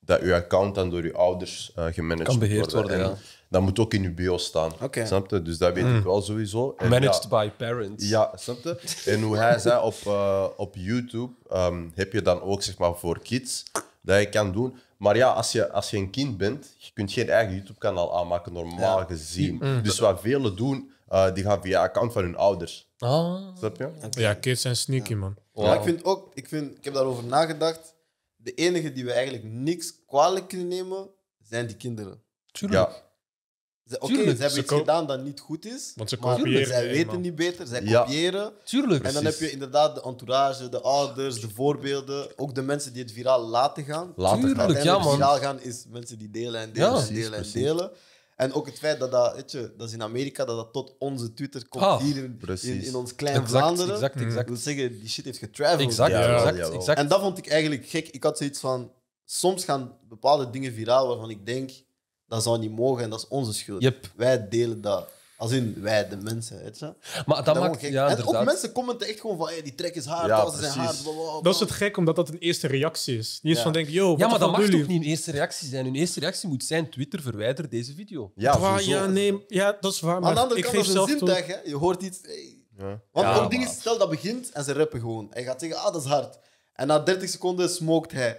dat je account dan door je ouders gemanaged kan beheerd worden dat moet ook in je bio staan. Okay. Snap je? Dus dat weet hmm. ik wel sowieso. Managed by parents. Ja, snap je? En hoe hij zei op, eh, op YouTube, ehm, heb je dan ook zeg maar voor kids dat je kan doen. Maar ja, als je, als je een kind bent, je kunt geen eigen YouTube-kanaal aanmaken, normaal gezien. Hmm. Dus wat velen doen, eh, die gaan via account van hun ouders. Ah. Snap je? Ja, kids zijn sneaky, man. Maar ik vind ook, ik, vind, ik heb daarover nagedacht. De enige die we eigenlijk niks kwalijk kunnen nemen, zijn die kinderen. Tuurlijk. Ja. Oké, ze hebben iets gedaan dat niet goed is. Want ze maar kopiëren. Zij weten man. niet beter, zij ja. kopiëren. Tuurlijk. En dan heb je inderdaad de entourage, de ouders, de voorbeelden. Ook de mensen die het viraal laten gaan. Laten Tuurlijk, gaan. ja, man. viraal gaan is mensen die delen en delen ja. en delen en delen. En ook het feit dat dat, weet je, dat is in Amerika dat dat tot onze Twitter komt ah, hier in, in, ons klein Vlaanderen. Exact, exact. Dat wil zeggen, die shit heeft getraveld. Exact, ja, exact, exact. En dat vond ik eigenlijk gek. Ik had zoiets van, soms gaan bepaalde dingen viraal waarvan ik denk, dat zou niet mogen en dat is onze schuld. Wij delen dat. Als in wij, de mensen. Weet Maar dat, maakt Ja, en ook mensen commenten echt gewoon van die trek is hard, dat hard. Dat is het gek, omdat dat een eerste reactie is. Niet eens ja. van denk, yo, Ja, maar dat mag toch niet een eerste reactie zijn? Hun eerste reactie moet zijn, Twitter, verwijder deze video. Ja, ja, nee, ja dat is waar. Maar Aan de andere ik kant, dat is een Je hoort iets... Want het ding is, stel dat begint en ze rappen gewoon. Hij gaat zeggen, ah, dat is hard. En na 30 seconden smokt hij.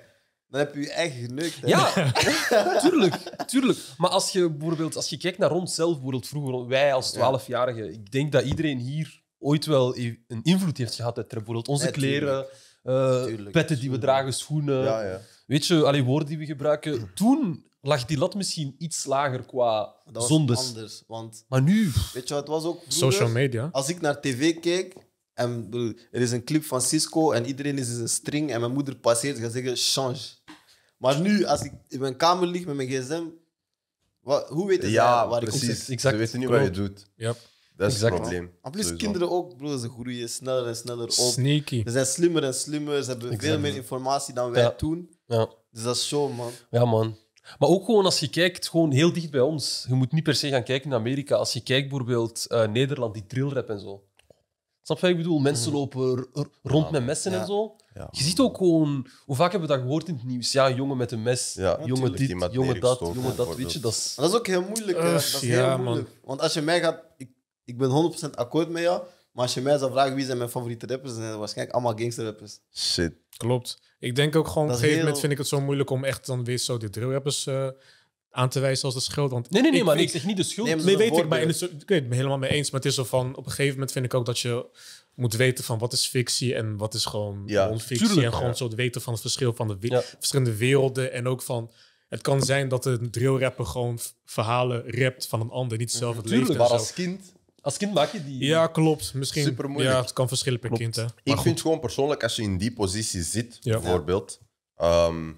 Dan heb je je echt geneukt. Hè? Ja, tuurlijk, tuurlijk. Maar als je bijvoorbeeld als je kijkt naar ons zelf, bijvoorbeeld vroeger, wij als 12-jarigen, ik denk dat iedereen hier ooit wel een invloed heeft gehad. Uit, Bijvoorbeeld onze kleren, eh, petten die we dragen, schoenen. Weet je, alle woorden die we gebruiken. Toen lag die lat misschien iets lager qua dat zondes. Anders, want maar nu. Weet je het was ook? Social media. Als ik naar tv keek, en er is een clip van Cisco en iedereen is in een string en mijn moeder passeert en gaat zeggen: change. Maar nu, als ik in mijn kamer lig met mijn gsm, wat, hoe weten ze ja, waar precies. ik op zit? Ze weten niet wat je doet. Ja. Dat is het probleem. En plus, kinderen ook, bro, ze groeien sneller en sneller op. Sneaky. Ze zijn slimmer en slimmer, ze hebben veel meer informatie dan wij toen. Ja. Dus dat is zo, man. Ja, man. Maar ook gewoon als je kijkt, gewoon heel dicht bij ons. Je moet niet per se gaan kijken naar Amerika. Als je kijkt bijvoorbeeld eh, Nederland, die drillrap en zo. Snap je wat ik bedoel? Mensen mhm. lopen rond met messen en zo. Ja, je ziet ook gewoon, hoe vaak hebben we dat gehoord in het nieuws? Ja, jongen met een mes, ja, jongen dit, jongen dat, jongen dat, weet je. Dat is, dat is ook heel moeilijk. dat is heel moeilijk. Want als je mij gaat, ik, ik ben 100% akkoord met jou, maar als je mij zou vragen wie zijn mijn favoriete rappers, zijn waarschijnlijk allemaal gangster rappers. Shit. Klopt. Ik denk ook gewoon, op een gegeven moment vind ik het zo moeilijk om echt dan weer zo de drill rappers... Eh, aan te wijzen als de schuld. nee, nee, nee, maar ik, zeg niet de schuld. Nee, weet ik, maar in het, ik weet helemaal mee eens. Maar het is zo van, op een gegeven moment vind ik ook dat je moet weten van wat is fictie en wat is gewoon ja, non en gewoon ja. zo weten van het verschil van de we- verschillende werelden. En ook van, het kan zijn dat een drillrapper gewoon verhalen rapt van een ander, niet zelf het leven. Maar als kind... Als kind maak je die. Ja, klopt. Misschien. Super Ja, het kan verschillen per kind. Hè. ik goed. vind gewoon persoonlijk, als je in die positie zit, bijvoorbeeld, um,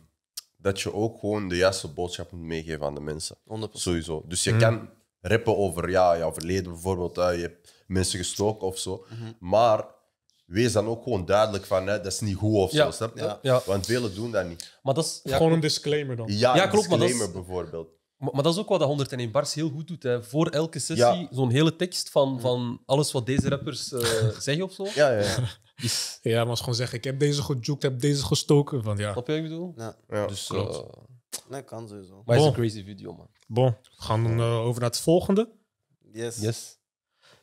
dat je ook gewoon de juiste boodschap moet meegeven aan de mensen. Sowieso. Dus je mhm. kan rappen over ja, jouw verleden bijvoorbeeld, je hebt mensen gestoken of zo. Mhm. Maar wees dan ook gewoon duidelijk van hè, dat is niet goed of ja. zo, snap Ja. Want velen doen dat niet. Maar dat is, gewoon een disclaimer dan. Ja, een klopt, disclaimer maar dat is, bijvoorbeeld. Maar, dat is ook wat de 101 Bars heel goed doet. Hè. Voor elke sessie zo'n hele tekst van, van alles wat deze rappers eh, zeggen of zo. Ja, ja, Ja, maar gewoon zeggen, ik heb deze gejukt, heb deze gestoken. Van, ja. je wat ik bedoel? Ja. Dus, Klopt. Eh, nee, kan sowieso. Maar het is een crazy video, man. Bon, we gaan dan eh, over naar het volgende. Yes. yes.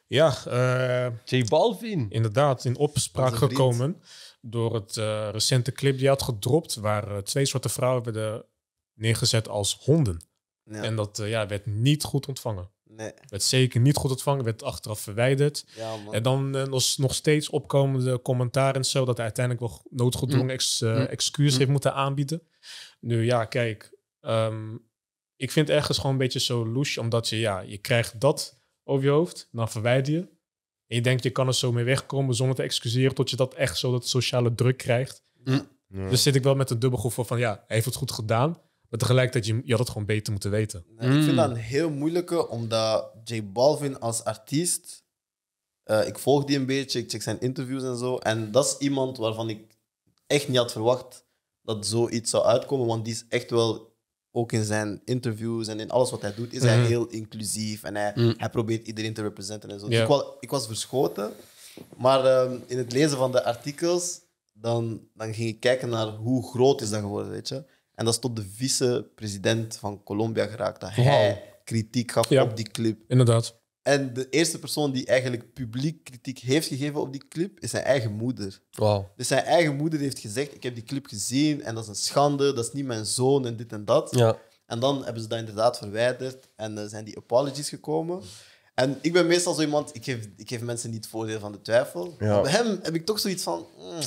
Ja. Uh, J Balvin. Inderdaad, in opspraak gekomen door het recente clip die hij had gedropt, waar twee soorten vrouwen werden neergezet als honden. Ja. En dat ja, werd niet goed ontvangen. Nee. Werd zeker niet goed ontvangen, werd achteraf verwijderd. Ja, en dan eh, nog steeds opkomende commentaar en zo, dat hij uiteindelijk wel noodgedwongen mm. eh, mm. excuus mm. heeft moeten aanbieden. Nu ja, kijk, ehm, ik vind ergens gewoon een beetje zo louche, omdat je, ja, je krijgt dat over je hoofd, dan verwijder je. En je denkt, je kan er zo mee wegkomen zonder te excuseren, tot je dat echt zo dat sociale druk krijgt. Dus zit ik wel met een dubbel gevoel van, ja, hij heeft het goed gedaan. Maar tegelijkertijd, je, je had het gewoon beter moeten weten. Nee, ik vind hmm. dat een heel moeilijke, omdat J Balvin als artiest... Eh, ik volg die een beetje, ik check zijn interviews en zo. En dat is iemand waarvan ik echt niet had verwacht dat zoiets zou uitkomen. Want die is echt wel, ook in zijn interviews en in alles wat hij doet, is hij hmm. heel inclusief. En hij, hmm. hij probeert iedereen te representen en zo. Dus ik, was, ik, was verschoten. Maar ehm, in het lezen van de artikels, dan, dan ging ik kijken naar hoe groot is dat geworden, weet je. En dat is tot de vice-president van Colombia geraakt. Dat hij kritiek gaf op die clip. Inderdaad. En de eerste persoon die eigenlijk publiek kritiek heeft gegeven op die clip is zijn eigen moeder. Wow. Dus zijn eigen moeder heeft gezegd: Ik heb die clip gezien en dat is een schande, dat is niet mijn zoon en dit en dat. Ja. En dan hebben ze dat inderdaad verwijderd en uh, zijn die apologies gekomen. En ik ben meestal zo iemand, ik geef, ik geef mensen niet het voordeel van de twijfel. Ja. Maar bij hem heb ik toch zoiets van. Mm.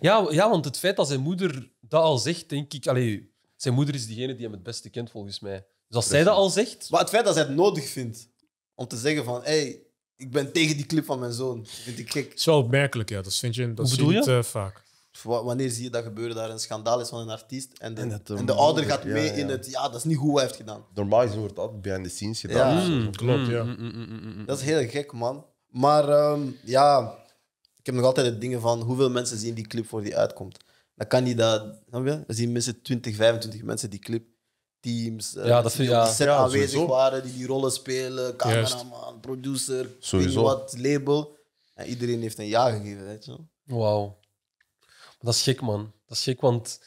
Ja, ja, want het feit dat zijn moeder dat al zegt, denk ik. Allee, zijn moeder is diegene die hem het beste kent, volgens mij. Dus als zij dat al zegt. Maar het feit dat zij het nodig vindt om te zeggen: van... Hey, ik ben tegen die clip van mijn zoon. Dat vind ik gek. Het is wel opmerkelijk, ja. Dat vind je, dat zie je? te eh, vaak. wanneer zie je dat gebeuren? Daar een schandaal is van een artiest en de, eh, ouder gaat mee in het... Ja, dat is niet goed wat hij heeft gedaan. Normaal is wordt altijd behind the scenes gedaan. Mm, mm, klopt, ja. Mm, dat is heel gek, man. Maar ehm, ja, ik heb nog altijd het dingen van hoeveel mensen zien die clip voor die uitkomt. Dan kan niet dat, snap je? We zien mensen, 20, 25 mensen die clip. Teams, eh, Ja, dat die op ja, aanwezig waren, die die rollen spelen, cameraman, producer, Sowieso. label. En iedereen heeft een ja gegeven, weet je Wauw. Dat is gek, man. Dat is gek, want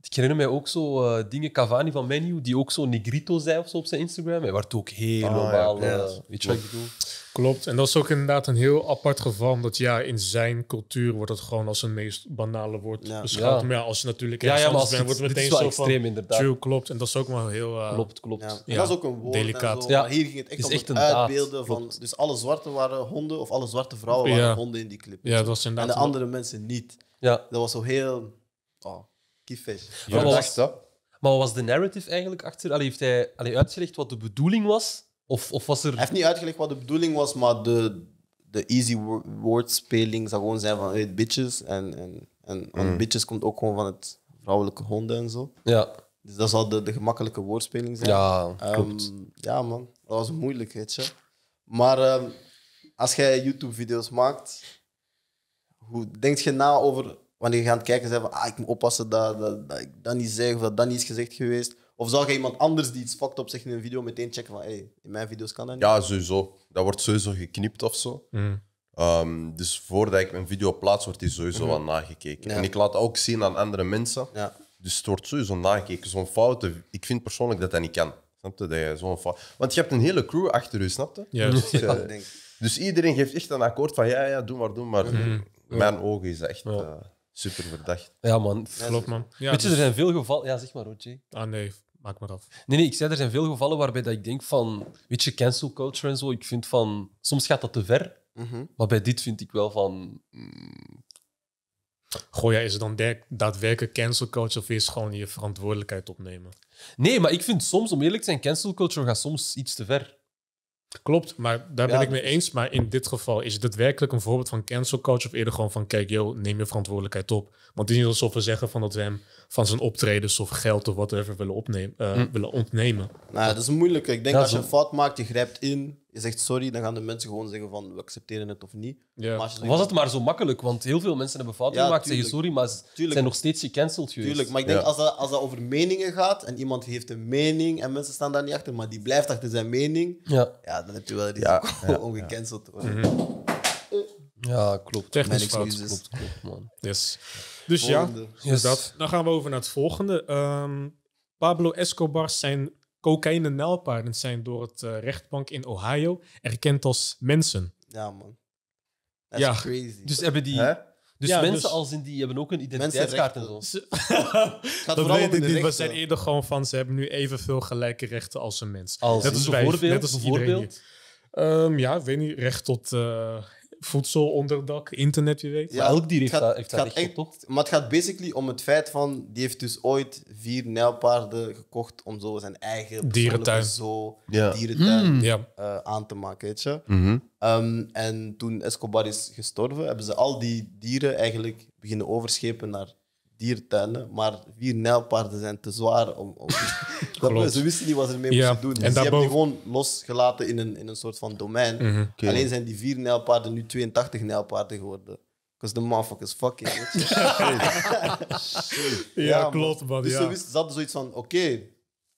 ik herinner mij ook zo eh, dingen, Cavani van Menu, die ook zo Negrito zei of zo op zijn Instagram. Hij werd ook heel Ah, eh, weet je wat ik bedoel? Klopt. En dat is ook inderdaad een heel apart geval. Dat ja, in zijn cultuur wordt dat gewoon als een meest banale woord beschouwd. Ja. Maar ja, als je natuurlijk ergens ja, ja, bent, wordt het meteen zo extreem, van... True, klopt. En dat is ook wel heel... Eh, klopt, klopt. Dat is ook een woord Delicaat. Ja. hier ging het echt, om het uitbeelden van... Dus alle zwarte waren honden of alle zwarte vrouwen waren honden in die clip. Ja, dat was inderdaad... En de andere mensen niet. Ja. Dat was zo heel... Oh, kiefes. Ja. Maar, wat was, maar wat was de narrative eigenlijk achter? Allee, heeft hij allee, uitgelegd wat de bedoeling was of, of was er... Hij heeft niet uitgelegd wat de bedoeling was, maar de, de easy woordspeling zou gewoon zijn van hey, bitches. En, en, en hmm. bitches komt ook gewoon van het vrouwelijke honden en zo. Ja. Dus dat zal de, de gemakkelijke woordspeling zijn. Ja, um, klopt. Ja, man. Dat was moeilijk, weet Maar ehm, als jij YouTube-video's maakt, hoe denk je na over... Wanneer je gaat kijken, zeggen van... Ah, ik moet oppassen dat, dat, dat, ik dat niet zeg of dat dat niet is gezegd geweest. Of zal je iemand anders die iets fucked op zegt in een video meteen checken van hey, in mijn video's kan dat niet? Ja, sowieso. Dat wordt sowieso geknipt of zo. Mm. Ehm, dus voordat ik mijn video plaats, wordt die sowieso mhm. wel nagekeken. En ik laat ook zien aan andere mensen. Ja. Dus het wordt sowieso nagekeken. Zo'n fouten, ik vind persoonlijk dat dat niet kan. Snap je? Dat zo'n fout... Want je hebt een hele crew achter je, snap je? Dus, ja. Dus, uh, dus, iedereen geeft echt een akkoord van ja, ja, doe maar, doe maar. Mhm. Mijn ogen is echt... Eh, super verdacht. Ja, man. Klopt, man. Ja, Weet je, er dus- zijn veel gevallen. Ja, zeg maar, Roger. Ah, nee maak maar af. Nee, nee, ik zei, er zijn veel gevallen waarbij dat ik denk van, weet je, cancel culture en zo, ik vind van, soms gaat dat te ver. Mhm. Maar bij dit vind ik wel van... Mm, Goh, ja, is het dan daadwerkelijk cancel culture of is het gewoon je verantwoordelijkheid opnemen? Nee, maar ik vind soms, om eerlijk te zijn, cancel culture gaat soms iets te ver. Klopt, maar daar ben ik mee eens. Maar in dit geval is het daadwerkelijk een voorbeeld van cancel coach of eerder gewoon van kijk, joh, neem je verantwoordelijkheid op. Want het is niet alsof we zeggen van dat we hem van zijn optredens of geld of whatever willen, opnemen, eh, hm. willen ontnemen. Nou, dat is moeilijk. Ik denk dat als je een fout maakt, je grijpt in je zegt sorry, dan gaan de mensen gewoon zeggen van we accepteren het of niet. Ja. was het maar zo makkelijk? Want heel veel mensen hebben fouten gemaakt, zeggen sorry, maar ze zijn nog steeds gecanceld geweest. Tuurlijk, maar ik denk als, dat, als dat over meningen gaat en iemand heeft een mening en mensen staan daar niet achter, maar die blijft achter zijn mening, ja, ja dan heb je wel risico ongecanceld. Mhm. Ja, klopt. Technisch fout. Klopt, klopt, man. Yes. Dus ja, dan gaan we over naar het volgende. Ehm, Pablo Escobar, zijn cocaïne nijlpaarden zijn door het eh, rechtbank in Ohio erkend als mensen. Ja, man. That's ja, crazy. Dus hebben die. Dus mensen dus- als in die hebben ook een identiteitskaart en zo. dat weet ik niet. We zijn eerder gewoon van ze hebben nu evenveel gelijke rechten als een mens. Als, net, als bij, net als voorbeeld. Um, ja, weet niet. Recht tot eh, voedsel, onderdak, internet, je weet. elk dier heeft, gaat, dat, heeft echt, toch? Maar het gaat basically om het feit van... Die heeft dus ooit vier nijlpaarden gekocht om zo zijn eigen dierentuin, zo, dierentuin mm. eh, aan te maken, weet je. Mhm. Ehm, en toen Escobar is gestorven, hebben ze al die dieren eigenlijk beginnen overschepen naar diertuinen, maar vier nijlpaarden zijn te zwaar om... om ze wisten niet wat ze ermee moesten doen. Dus die hebben die gewoon losgelaten in een, in een soort van domein. Mhm. Alleen zijn die vier nijlpaarden nu 82 nijlpaarden geworden. Because the motherfuckers fucking. ja, ja, klopt, man. Dus ja. ze, wisten, ze hadden zoiets van, oké,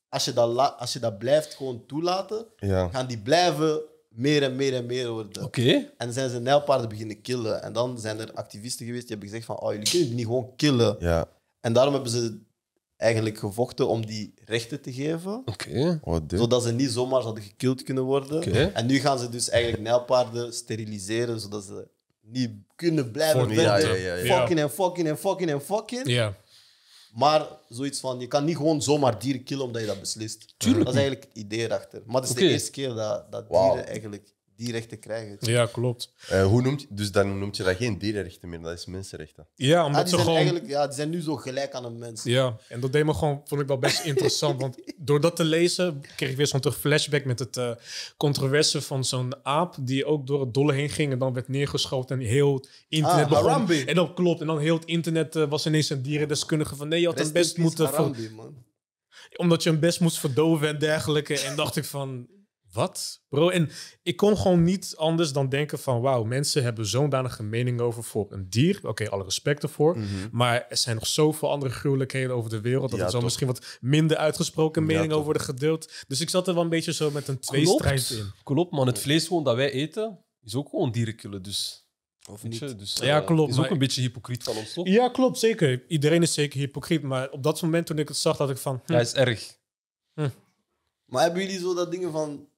als, je dat als je dat blijft gewoon toelaten, gaan die blijven meer en meer en meer worden. Oké. En zijn ze nijlpaarden beginnen killen. En dan zijn er activisten geweest die hebben gezegd van, oh, jullie kunnen die niet gewoon killen. Ja. En daarom hebben ze eigenlijk gevochten om die rechten te geven. Oké. Okay. zodat ze niet zomaar zouden gekild kunnen worden. Okay. En nu gaan ze dus eigenlijk nijlpaarden steriliseren, zodat ze niet kunnen blijven vechten. fucking en fucking en fucking en fucking. Ja. Maar zoiets van, je kan niet gewoon zomaar dieren killen omdat je dat beslist. Tuurlijk. Dat is eigenlijk het idee erachter. Maar het is de eerste keer dat, dat dieren eigenlijk dierrechten krijgen. Ja, klopt. Eh, hoe noemt, dus dan noemt je dat geen dierenrechten meer, dat is mensenrechten. Ja, omdat ah, ze gewoon... Eigenlijk, ja, die zijn nu zo gelijk aan een mens. Ja, en dat deed me gewoon, vond ik wel best interessant. Want door dat te lezen kreeg ik weer zo'n flashback met het uh, controverse van zo'n aap... die ook door het dolle heen ging en dan werd neergeschoten en heel het internet ah, begon. En dat klopt. En dan heel het internet eh, was ineens een dierendeskundige van... nee, je had een het best moeten... Harambe, man. Omdat je hem best moest verdoven en dergelijke. En dacht ik van wat? Bro, en ik kon gewoon niet anders dan denken van... wauw, mensen hebben zo'n danige mening over voor een dier. Oké, alle respect ervoor. Mhm. Maar er zijn nog zoveel andere gruwelijkheden over de wereld... dat ja, er zo misschien wat minder uitgesproken mening over worden gedeeld. Dus ik zat er wel een beetje zo met een tweestrijd in. Klopt, man. Het vlees gewoon dat wij eten is ook gewoon dierenkullen, dus... Of niet. dus, ja, uh, klopt. is ook een beetje hypocriet van ons, toch? Ja, klopt, zeker. Iedereen is zeker hypocriet. Maar op dat moment toen ik het zag, dat ik van... Hm. Ja, is erg. Hm. Maar hebben jullie zo dat dingen van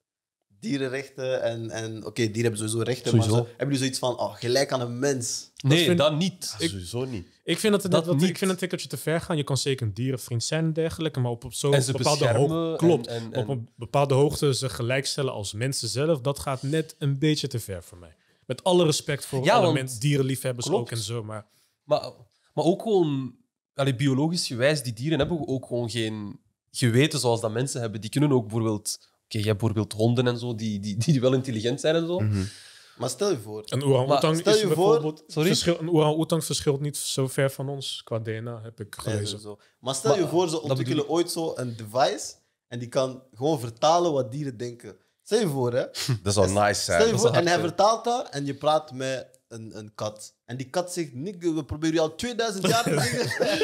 dierenrechten en, en oké, dieren hebben sowieso rechten, maar ze hebben jullie zoiets van oh, gelijk aan een mens? Nee, dat, niet. Ah, ik, sowieso niet. Ik vind dat, het dat, wat, niet. Ik vind dat een tikkeltje te ver gaan. Je kan zeker een dierenvriend zijn en dergelijke, maar op, op zo'n bepaalde hoogte. Klopt. En, op een bepaalde hoogte ze gelijkstellen als mensen zelf, dat gaat net een beetje te ver voor mij. Met alle respect voor ja, alle mensen, dierenliefhebbers ook en zo, maar... Maar, maar ook gewoon, allee, biologisch gewijs, die dieren hebben ook gewoon geen geweten zoals dat mensen hebben. Die kunnen ook bijvoorbeeld je hebt bijvoorbeeld honden en zo, die, die, die wel intelligent zijn en zo. Mhm. Maar stel je voor. Een orang-oetang is bijvoorbeeld. Voor, een orang-oetang verschilt niet zo ver van ons qua DNA, heb ik gelezen. maar stel je voor, ze ontwikkelen ooit zo een device en die kan gewoon vertalen wat dieren denken. Stel je voor, hè? Dat is zou nice zijn. en hij vertaalt daar en je praat met een, kat. En die kat zegt, Nick, we proberen je al 2000 jaar te zeggen.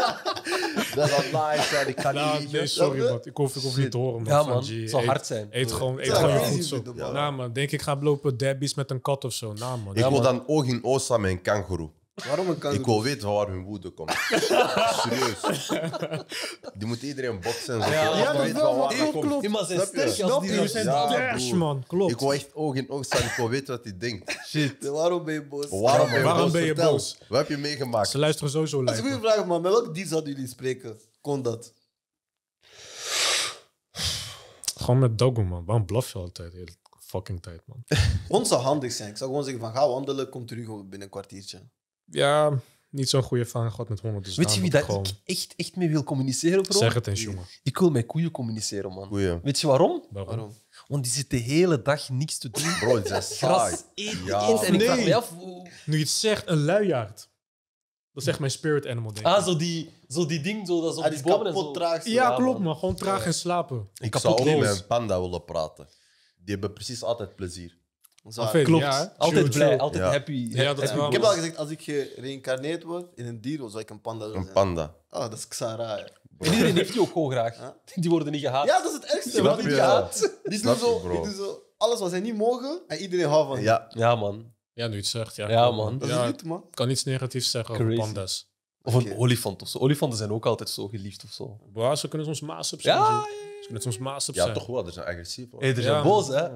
dat is al nice, die kan nou, niet. Nee, sorry, man. Ik hoef, ik hoef niet te horen, man. Ja, man. Van, het zal hard zijn. Eet gewoon, eet gewoon goed zo. Ja, nou, Denk ik ga lopen debbies met een kat of zo. Nah, nou, man. Ik wil dan oog in oog samen met een kangoeroe. Waarom Ik wil weten waar hun woede komt. Serieus. Die moet iedereen boksen en zo. Ja, dat klopt, als die man. Ik wil echt oog in oog staan. Ik wil weten wat hij denkt. Shit. Waarom ben je boos? Waarom ben je Waarom boos? ben je boos? Wat heb je meegemaakt? Ze luisteren sowieso Dat Als ik wil vragen, man. Met welk die hadden jullie spreken? Kon dat? Gewoon met doggo man. Waarom blaf je altijd? de fucking tijd, man. Ons zou handig zijn. Ik zou gewoon zeggen van ga wandelen, kom terug binnen een kwartiertje ja, niet zo'n goede van God met honden. Dus Weet je wie dat ik echt, echt mee wil communiceren, bro? Zeg het eens, jongen. Ik wil met koeien communiceren, man. Weet je waarom? waarom? waarom? Want die zitten de hele dag niks te doen. Bro, dat is Gras ja. En nee. ik me af... Nu je het zegt, een luiaard. Dat is echt mijn spirit animal, denk Ah, zo die, zo die ding, zo, dat zo ah, die bomen zo. Traag ja, klopt, man. Gewoon traag en slapen. Ik, zou ook met een panda willen praten. Die hebben precies altijd plezier. Zwaar. Ah, Klopt. altijd blij, altijd happy. Ik heb al gezegd, als ik gereïncarneerd word in een dier, zou ik een panda zijn. Een panda. Oh, dat is Xara. En iedereen heeft die ook gewoon graag. Die worden niet gehaat. Ja, dat is het ergste. wat Die doen, zo, die doen zo alles wat zij niet mogen en iedereen houdt van. Ja, Ja, man. Ja, nu je het zegt. Ja, Ja, man. Dat is ik kan iets negatiefs zeggen over pandas. Of een olifant of zo. Olifanten zijn ook altijd zo geliefd of zo. Boah, ze kunnen soms maas op zijn net soms maas Ja, toch wel. Er zijn nou agressief. Hey, er zijn ja, boos, hè? Ja,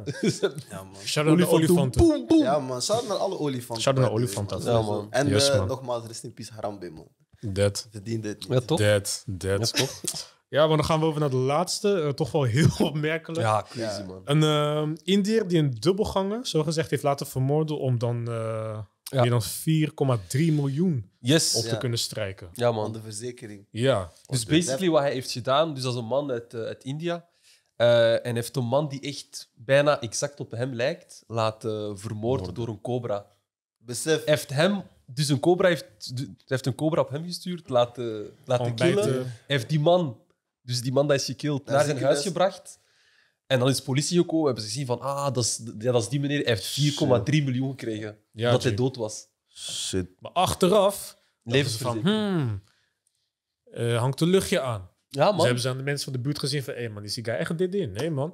man. Shout-out naar olifanten. Boom, boom. Ja, man. Shout-out naar alle olifanten. Shout-out naar olifanten. Ja, man. En eh, nogmaals, rest in peace Harambe, man. Dead. Verdient dit toch? Dead. Dead. Ja, toch? ja, maar dan gaan we over naar de laatste. Eh, toch wel heel opmerkelijk. Ja, crazy, man. Een uh, Indiër die een dubbelganger, zogezegd, heeft laten vermoorden om dan eh, ja. meer dan 4,3 miljoen yes. op te kunnen strijken. Ja, man. de verzekering. Ja. Dus basically wat hij heeft gedaan, dus als een man uit, eh, India, eh, en heeft een man die echt bijna exact op hem lijkt, laten eh, vermoorden door een cobra. Besef. Heeft hem, dus een cobra heeft, heeft een cobra op hem gestuurd, laten, laten killen. Heeft die man, dus die man die is gekild, naar zijn huis gebracht en dan is de politie gekomen, hebben ze gezien van, ah, dat is, ja, dat is die meneer, hij heeft 4,3 miljoen gekregen, dat hij dood was. Shit. Maar achteraf leven ze van, hmm, eh, hangt een luchtje aan. Ja, man. Ze hebben ze aan de mensen van de buurt gezien van, hé man, is die guy echt dit in? Nee man.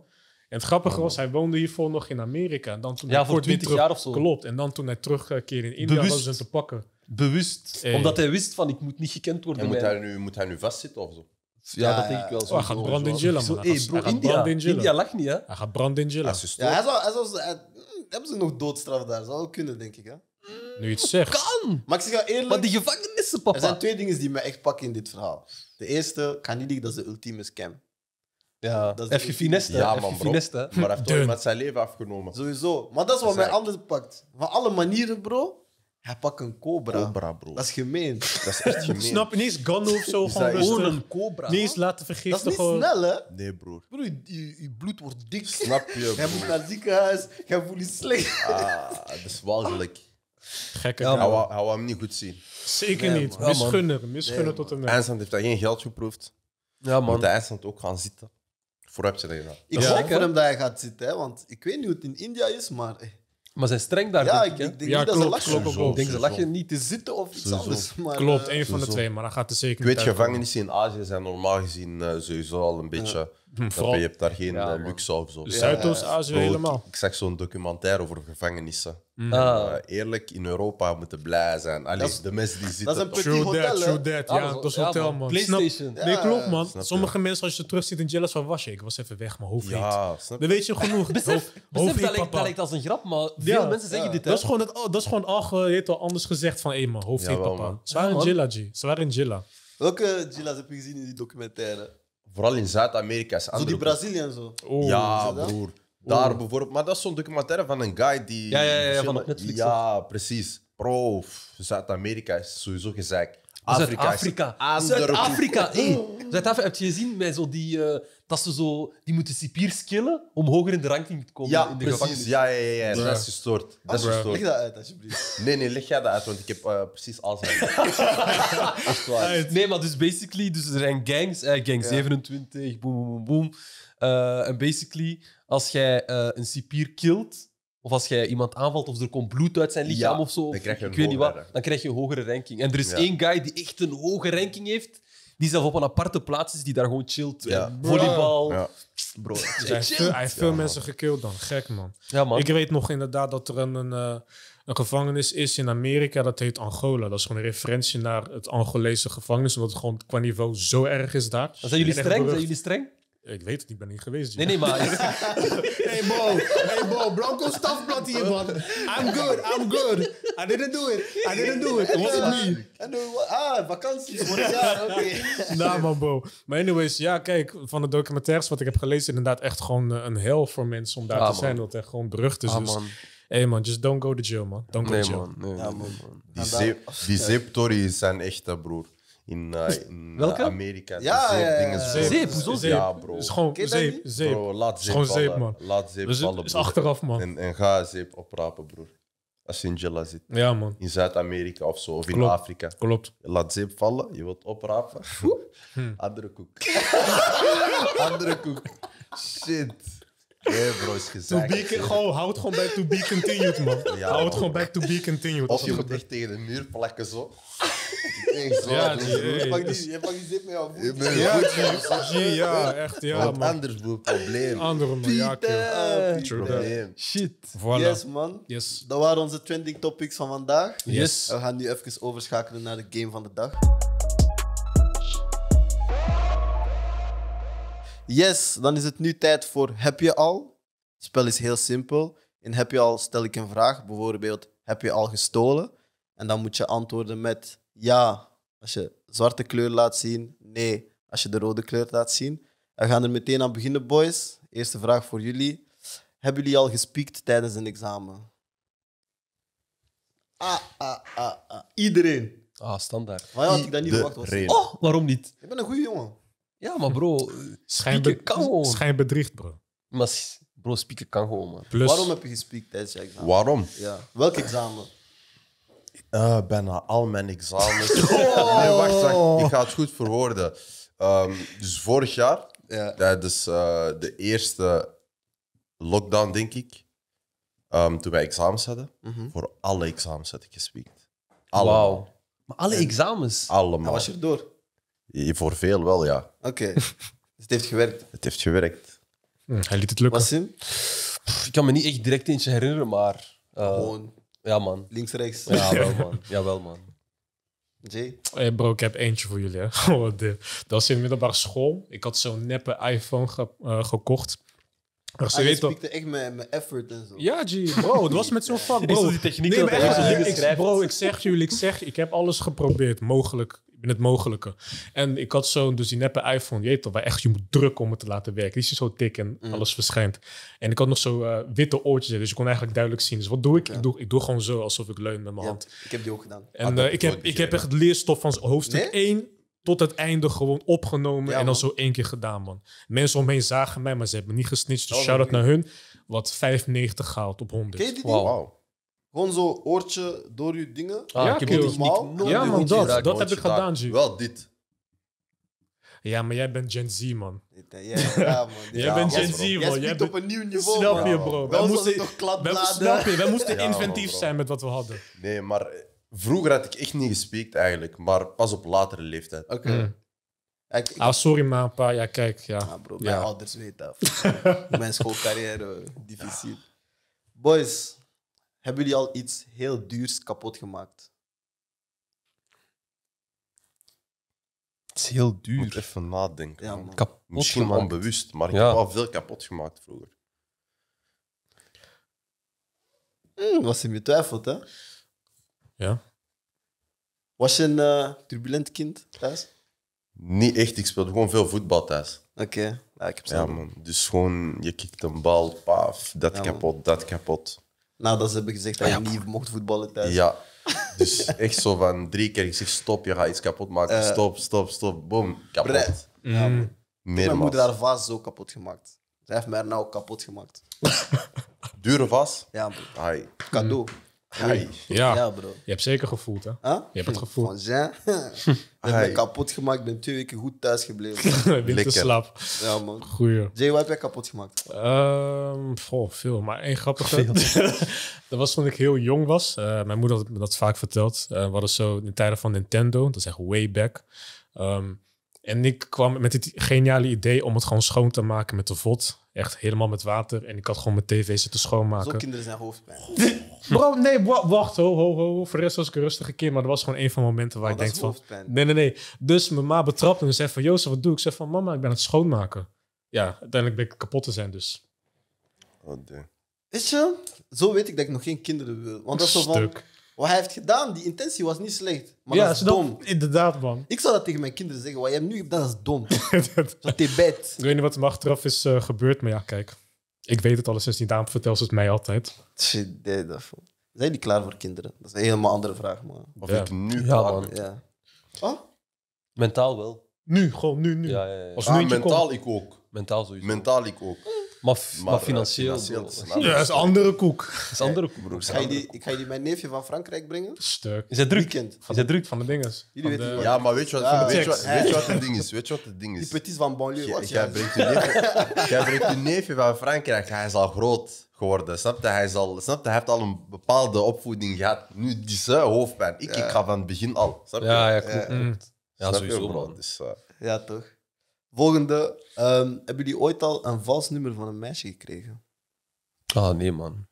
En het grappige was, hij woonde hiervoor nog in Amerika. En dan toen Ja, voor 20 jaar of zo. Klopt. En dan toen hij terugkeerde in India, was hadden ze hem te pakken. Bewust. Eh. Omdat hij wist van, ik moet niet gekend worden. moet hij, nu, moet hij nu vastzitten of zo? Ja, dat denk ik wel. Oh, hij gaat brand in Jilla, India. niet, hè? Hij gaat brand in Jilla. Ja, hij zou, hij zou, hebben ze nog doodstraf daar? Zou wel kunnen, denk ik, hè? Nu iets zegt. Kan! Maar ik zeg eerlijk... die gevangenissen, papa. Er zijn twee dingen die mij echt pakken in dit verhaal. De eerste, Kanidik, dat ze de ultieme scam. Ja, dat is even finesse. Ja, man, bro. Fineste. Maar hij heeft toch met zijn leven afgenomen. Sowieso. Maar dat is wat mij anders pakt. Van alle manieren, bro. Hij pakt een cobra. Cobra, bro. Dat is gemeen. Dat is echt gemeen. Snap je? Niet Gandalf of zo, gewoon een cobra. Niet laten vergeten. Dat is niet snel, hè? Nee, broer. Broer, je, bloed wordt dik. Snap je, Hij moet naar het ziekenhuis. Hij voelt je slecht. Ah, dat is walgelijk. Gekke ja, hou hem niet goed zien. Zeker niet. Man. Misgunner. tot de met. Eindstand heeft daar geen geld geproefd. Ja, man. Moet de ook gaan zitten. Voor heb je dat gedaan. Ik hoop voor hem dat hij gaat zitten, hè, want ik weet niet hoe het in India is, maar... Eh, maar zijn streng daar, ja, ik. denk dat ze lachen. ik denk ze lachen niet te zitten of iets anders. klopt, eh, één van de twee, maar dan gaat er zeker Ik weet, gevangenissen in Azië zijn normaal gezien eh, sowieso al een beetje... Vooral, je hebt daar geen eh, luxe of zo. Zuidoost-Azië helemaal. Ik, zag zo'n documentaire over gevangenissen. Mm. Ah. Eh, eerlijk, in Europa moeten blij zijn. Allee, de mensen die zitten... Dat is een petit hotel, True that, ja. dat is hotel, man. PlayStation. nee, klopt, man. Sommige mensen, als je terug ziet in Jealous, van was je? Ik was even weg, mijn hoofd ja, Dan weet je genoeg. besef, dat, lijkt, dat als een grap, maar veel mensen zeggen dit, hè. Dat is gewoon, het, dat is gewoon al, al anders gezegd van, een hey, hoofd papa. Ze waren in Jilla, G. Ze waren in Welke Jilla's heb je gezien in die documentaire? vooral in Zuid-Amerika. Zo die Brazilië en zo. ja, broer. Daar bijvoorbeeld. Maar dat is zo'n documentaire van een guy die. Ja, van Netflix. Ja, precies. Pro, Zuid-Amerika is sowieso gezeik. Zuid-Afrika. Zuid-Afrika. Hey. Zuid-Afrika, heb je gezien met zo die, eh, dat ze zo, die moeten cipiers killen om hoger in de ranking te komen? Ja, in de precies. Ja, ja, ja, ja. Dat is gestoord. Dat is oh, gestoord. Leg dat uit, alsjeblieft. Nee, nee, leg jij dat uit, want ik heb eh, precies alles Echt waar. Nee, maar dus basically, dus er zijn gangs, eh, gang 27, boom, boom, boom. En basically, als jij eh, een cipier kilt of als jij iemand aanvalt of er komt bloed uit zijn lichaam of zo. ik weet niet wat. Dan krijg je een hogere ranking. En er is één guy die echt een hoge ranking heeft. Die zelf op een aparte plaats is, die daar gewoon chillt. Ja. Eh, volleybal. Ja. Bro, hij, hij heeft veel mensen gekild dan. Gek, man. man. Ik weet nog inderdaad dat er een, een, eh, een, gevangenis is in Amerika. Dat heet Angola. Dat is gewoon een referentie naar het Angolese gevangenis. Omdat het gewoon qua niveau zo erg is daar. Zijn jullie streng? Zijn jullie streng? Ik weet het, ik ben niet geweest. Nee, nee, maar... hey bro hey bro Blanco stafblad hier, man. I'm good, I'm good. I didn't do it, I didn't do it. Was it me? Ah, vakantie. Ja, oké. nou, man, bro Maar anyways, ja, kijk, van de documentaires wat ik heb gelezen... inderdaad echt gewoon eh, een hel voor mensen om daar te zijn. Dat echt gewoon berucht is. Ah, dus, man. Hey man, just don't go to jail, man. Don't go to jail. Man, ja, man, Die, zip, die zip zijn echte eh, broer in, eh, eh, Amerika. Ja, dus dingen zeep, zeep, zeep? Ja, bro. Is gewoon zeep, zeep. laat zeep man. Laat zeep dus vallen, is achteraf, man. En, en ga zeep oprapen, broer. Als je in Jella zit. Ja, man. In Zuid-Amerika of zo, of in Afrika. Klopt. Laat zeep vallen, je wilt oprapen. Hm. Andere koek. Andere koek. Shit. Nee, bro, is gezegd. To be, gewoon, houd gewoon bij to be continued, man. Ja, houd gewoon bij to be continued. Als je moet echt tegen de muur plakken, zo. Ja, je pakt die, je pak die zit met jouw ja, ja, echt, ja. man. anders probleem. Andere ja ah, ah, Probleem. Shit. Yes, man. Yes. Dat waren onze trending topics van vandaag. Yes. We gaan nu even overschakelen naar de game van de dag. Yes, dan is het nu tijd voor heb je al. Het spel is heel simpel. In heb je al stel ik een vraag, bijvoorbeeld heb je al gestolen? En dan moet je antwoorden met ja als je zwarte kleur laat zien, nee. Als je de rode kleur laat zien. We gaan er meteen aan beginnen, boys. Eerste vraag voor jullie. Hebben jullie al gespiekt tijdens een examen? Ah, ah, ah, ah. Iedereen. Ah, standaard. Maar ja, had ik dat niet verwacht was. Oh, waarom niet? Ik ben een goede jongen. Ja, maar bro, schijn kan gewoon. bro. Maar bro, spieken kan gewoon, man. Waarom heb je gespiekt tijdens je examen? Waarom? Ja. Welk examen? Eh, bijna al mijn examens. Nee, wacht, wacht, oh. ik ga het goed verwoorden. Um, dus vorig jaar, ja. tijdens dus, eh, de eerste lockdown, denk ik, um, toen wij examens hadden, mhm. voor alle examens had ik gespeakt. Allemaal. Maar alle examens? Allemaal. En was je erdoor? Ja, voor veel wel, ja. Oké. Dus het heeft gewerkt? Het heeft gewerkt. Hm, hij liet het lukken. Ik kan me niet echt direct eentje herinneren, maar... Eh, Gewoon ja, man. Links, rechts. Ja, wel, man. Jawel, man. Jay? bro, ik heb eentje voor jullie. Hè. Oh, dat was in middelbare school. Ik had zo'n neppe iPhone ge eh, gekocht. ah, je weet echt mijn effort en zo. Ja, G, bro, het was met zo'n vak, bro. die techniek ik, bro, ik zeg jullie, ik zeg, ik heb alles geprobeerd, mogelijk in het mogelijke. En ik had zo'n, dus die neppe iPhone, je weet toch, waar echt je moet drukken om het te laten werken. Die is zo dik en mm. alles verschijnt. En ik had nog zo eh, witte oortjes, dus je kon eigenlijk duidelijk zien. Dus wat doe ik? Ik, doe, ik doe gewoon zo, alsof ik leun met mijn hand. Ik heb die ook gedaan. En eh, ik, heb, ik heb echt leerstof van hoofdstuk 1 tot het einde gewoon opgenomen en dan zo één keer gedaan, man. Mensen omheen zagen mij, maar ze hebben me niet gesnitcht. Dus oh, shout-out naar hun. Wat 95 gehaald op 100. wow. Gewoon zo oortje door je dingen. Ah, ja, ik heb normaal. ja, man, dat, heb ik gedaan, Ju. Wel dit. Ja, maar jij bent Gen Z, man. Ja, man. jij bent Gen Z, man. Jij bent op een nieuw niveau. Snap je, bro. Wij moesten, toch snap je, wij moesten inventief zijn met wat we hadden. Nee, maar eh, vroeger had ik echt niet gespeeld eigenlijk, maar pas op latere leeftijd. Oké. Hmm. Ah, sorry, maar pa. paar kijk. Ja, ah, bro, mijn ja. ouders weten dat. mijn schoolcarrière, eh, difficil. Boys, hebben jullie al iets heel duurs kapot gemaakt? Het is heel duur. Moet even nadenken. Ja, Misschien gemaakt. onbewust, maar ik heb wel veel kapot gemaakt vroeger. Hmm, was je betwijfeld, hè? Ja. Was je een eh, turbulent kind thuis? Niet echt, ik speelde gewoon veel voetbal thuis. Oké, ja, ik heb Ja, man. Dus gewoon, je kikt een bal, paf, dat kapot, dat kapot. Nadat ze hebben gezegd dat ah, je niet mocht voetballen thuis. Ja, dus echt zo van drie keer gezegd: stop, je gaat iets kapot maken. Eh, stop, stop, stop. Boom, kapot. Mhm. Ja, Mijn moeder daar haar vaas zo kapot gemaakt. Zij heeft mij nou kapot gemaakt. Dure vast? Ja, bro. Cadeau. Ja. bro. Je hebt zeker gevoeld, hè? Je hebt het gevoeld. Van zijn. Ik ben kapot gemaakt, ben twee weken goed thuis gebleven. Winterslap. Ja, man. Jay, wat heb jij kapot gemaakt? Um, veel. Maar één grappige. dat was toen ik heel jong was. Eh, mijn moeder had me dat vaak verteld. Uh, we hadden zo in tijden van Nintendo, dat is echt way back. Ehm, en ik kwam met het geniale idee om het gewoon schoon te maken met de vod. Echt helemaal met water. En ik had gewoon mijn tv zitten schoonmaken. Zo kinderen zijn hoofdpijn. bro, nee, wacht. Ho, ho, ho. Voor de rest was ik een rustige kind. Maar dat was gewoon een van de momenten waar oh, ik denk van... Nee, nee, nee. Dus mijn ma betrapt me en zei van... Jozef, wat doe ik? Ik zei van... Mama, ik ben het schoonmaken. Ja, uiteindelijk ben ik kapot te zijn dus. Oh, is je? Zo weet ik dat ik nog geen kinderen wil. Want dat is zo van... Stuk. Wat hij heeft gedaan, die intentie was niet slecht. Maar dat is snap, dom. Inderdaad, man. Ik zou dat tegen mijn kinderen zeggen. Wat je nu dat is dom. dat is bed. Ik weet niet wat er achteraf is eh, gebeurd, maar ja, kijk. Ik weet het sinds die dame vertel ze het mij altijd. dat Zijn die klaar voor kinderen? Dat is een helemaal andere vraag, man. Of ik nu ja, klaar Ja. Oh? Mentaal wel. Nu, gewoon nu, nu. Ja, ja, ja. Als ah, mentaal komt. ik ook. Mentaal sowieso. Mentaal ik ook. Maar, maar, eh, financieel. financieel dat is een andere, ja, is andere koek. is andere koek, broers. Ik ga, jullie, ik ga jullie mijn neefje van Frankrijk brengen. Stuk. Is het druk? Weekend. Is het druk van de dinges? Jullie weten de... Ja, maar weet je wat, ja. weet je wat, weet je wat het ding is? Weet je wat het ding is? Die petits van banlieue. Jij, jij brengt je neefje, neefje van Frankrijk. Hij is al groot geworden. Snap je? Hij, is al, snap je? hij heeft al een bepaalde opvoeding gehad. Nu die hoofdpijn. Ik, ik ga van het begin al. Snap je? Ja, ja, klopt. Ja, sowieso. Bro. Dus, uh... ja, toch? Volgende. Ehm, hebben jullie ooit al een vals nummer van een meisje gekregen? Ah, nee, man.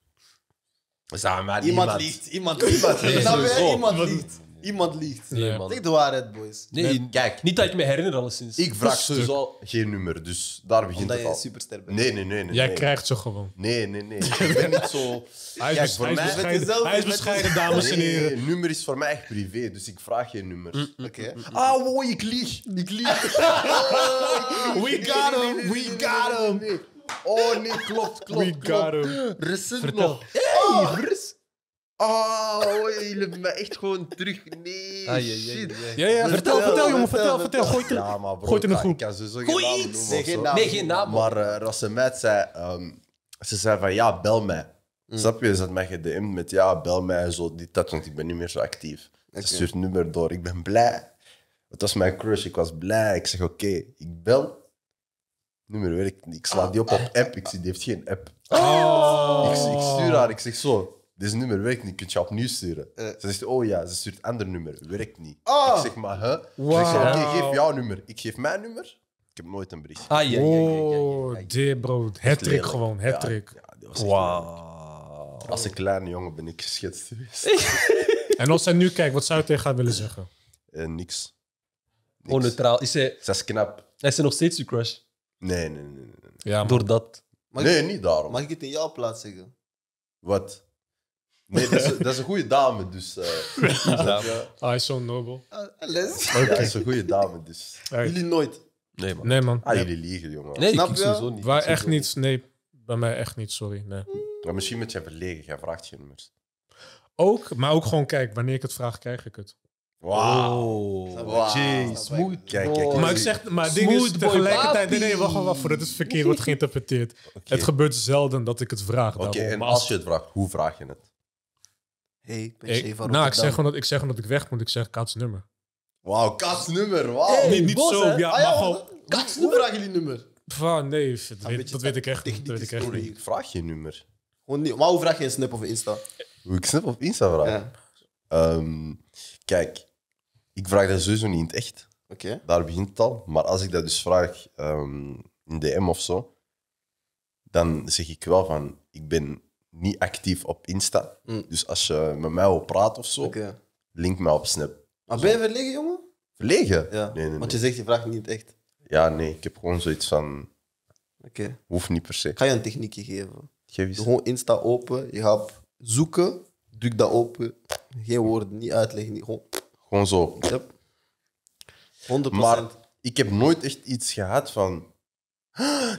We maar Iemand liegt. Iemand liegt. Iemand liegt. Iemand liegt. Nee, man. Zeg de waarheid, boys. Nee, kijk. Niet dat ik me herinner, alleszins. Ik vraag dus sowieso geen nummer, dus daar begint het al. bent. Nee, nee, nee. nee Jij krijgt ze gewoon. Nee, nee, nee. Ik ben niet zo... Hij is, voor bescheiden, hij is bescheiden dames en heren. nummer is voor mij echt privé, dus ik vraag geen nummers, mm, mm, Oké. Mm, ah, wow, ik lieg. Ik lieg. We got him, we got him. Oh nee, klopt, klopt. We got him. Recent nog. Hey, ah! Oh, jullie me echt gewoon terug. Nee, shit. Ja, ja, vertel, vertel, jongen, vertel, vertel. Gooi het Ja, maar bro, Gooi het in de groep. Gooi iets! Nee, geen naam. Nee, geen Maar eh zei... ehm, ze zei van, ja, bel mij. Mm. Snap je? Ze had mij gedm'd met, ja, bel mij en zo. Die tijd, want ik ben niet meer zo actief. Ze stuurt nummer door. Ik ben blij. Het was mijn crush. Ik was blij. Ik zeg, oké, ik bel. Nummer werkt niet. Ik sla ah. die op op app. Ik zie, die heeft geen app. Oh. Ik, ik stuur haar. Ik zeg zo dit nummer werkt niet, kun je opnieuw sturen? Eh. Ze zegt, oh ja, ze stuurt ander nummer, werkt niet. Ah! Ik zeg maar, hè? Wow. oké, geef jouw nummer. Ik geef mijn nummer. Ik heb nooit een bericht. Ah, ja, Oh, dit bro, hattrick gewoon, hattrick. Wauw. Als een kleine jongen ben ik geschetst en als zij nu kijkt, wat zou je tegen haar willen zeggen? Eh, niks. Onneutraal. Oh, is ze... Ze is knap. is ze nog steeds je crush? Nee, nee, nee. nee. Ja, Door dat. Nee, niet daarom. Mag ik het in jouw plaats zeggen? Wat? Nee, dat is, dat is een goede dame, dus. eh dus, ah, is zo'n nobel. Ah, ja, dat is een goede dame, dus. Jullie nooit. Nee, man. Nee, man. Ah, jullie liegen, jongen. Nee, Snap ik sowieso niet. Waar echt niets niet. Nee, bij mij echt niet, sorry. Nee. Maar misschien met je verlegen, jij vraagt je nummers. Ook, maar ook gewoon kijk, wanneer ik het vraag, krijg ik het. wow oh. Jeez, smooth. Maar ik zeg, maar dingen is tegelijkertijd. Nee, nee, wacht, wacht, voor voordat het verkeerd wordt geïnterpreteerd. Het gebeurt zelden dat ik het vraag. Oké, en Maar als je het vraagt, hoe vraag je het? hey, ik, Nou, ik zeg, gewoon dat, ik zeg ik weg moet. Ik zeg kat's nummer. Wauw, kat's nummer. Wauw. niet, niet zo, hè? ja, ah, maar gewoon... nummer aan jullie nummer? Van, nee, dat, weet, ik echt, dat weet ik echt niet. vraag je nummer. Gewoon niet. Waarom vraag je een snap een Insta? Hoe ik snap op Insta vraag? Ehm, kijk, ik vraag dat sowieso niet in het echt. Oké. Daar begint het al. Maar als ik dat dus vraag um, in DM of zo, dan zeg ik wel van, ik ben niet actief op Insta. Mm. Dus als je met mij wil praten of zo, link mij op Snap. Maar ah, ben je verlegen, jongen? Verlegen? Ja. Want je zegt, je vraagt niet echt. Ja, nee. Ik heb gewoon zoiets van... Oké. Okay. Hoeft niet per se. ga je een techniekje geven. Geef eens. Gewoon Insta open. Je gaat zoeken. Druk dat open. Geen woorden, niet uitleggen. Niet, gewoon... gewoon zo. Yep. 100%. Maar ik heb nooit echt iets gehad van...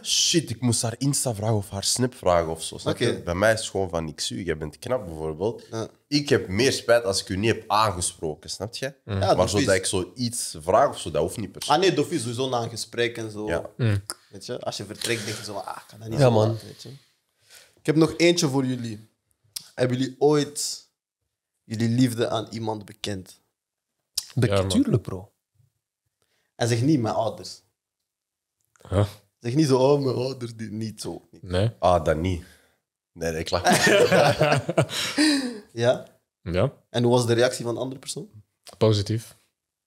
Shit, ik moest haar Insta vragen of haar Snap vragen of zo. snap je? Bij mij is het gewoon van, ik zie u, jij bent knap bijvoorbeeld. Ik heb meer spijt als ik u niet heb aangesproken, snap je? Maar is- zodat ik zoiets vraag of zo, dat hoeft niet per se. Ah nee, Dof is sowieso na een gesprek en zo. Mm. Weet je? Als je vertrekt, denk je zo, ah, kan dat niet Ja, zo man. Ik heb nog eentje voor jullie. Hebben jullie ooit jullie liefde aan iemand bekend? Bek- bro. En zeg niet mijn ouders. Huh? Zeg niet zo, oh, mijn ouder, die, niet zo. Nee. Ah, dan niet. Nee, nee, ik lach. ja? Ja. En hoe was de reactie van de andere persoon? Positief.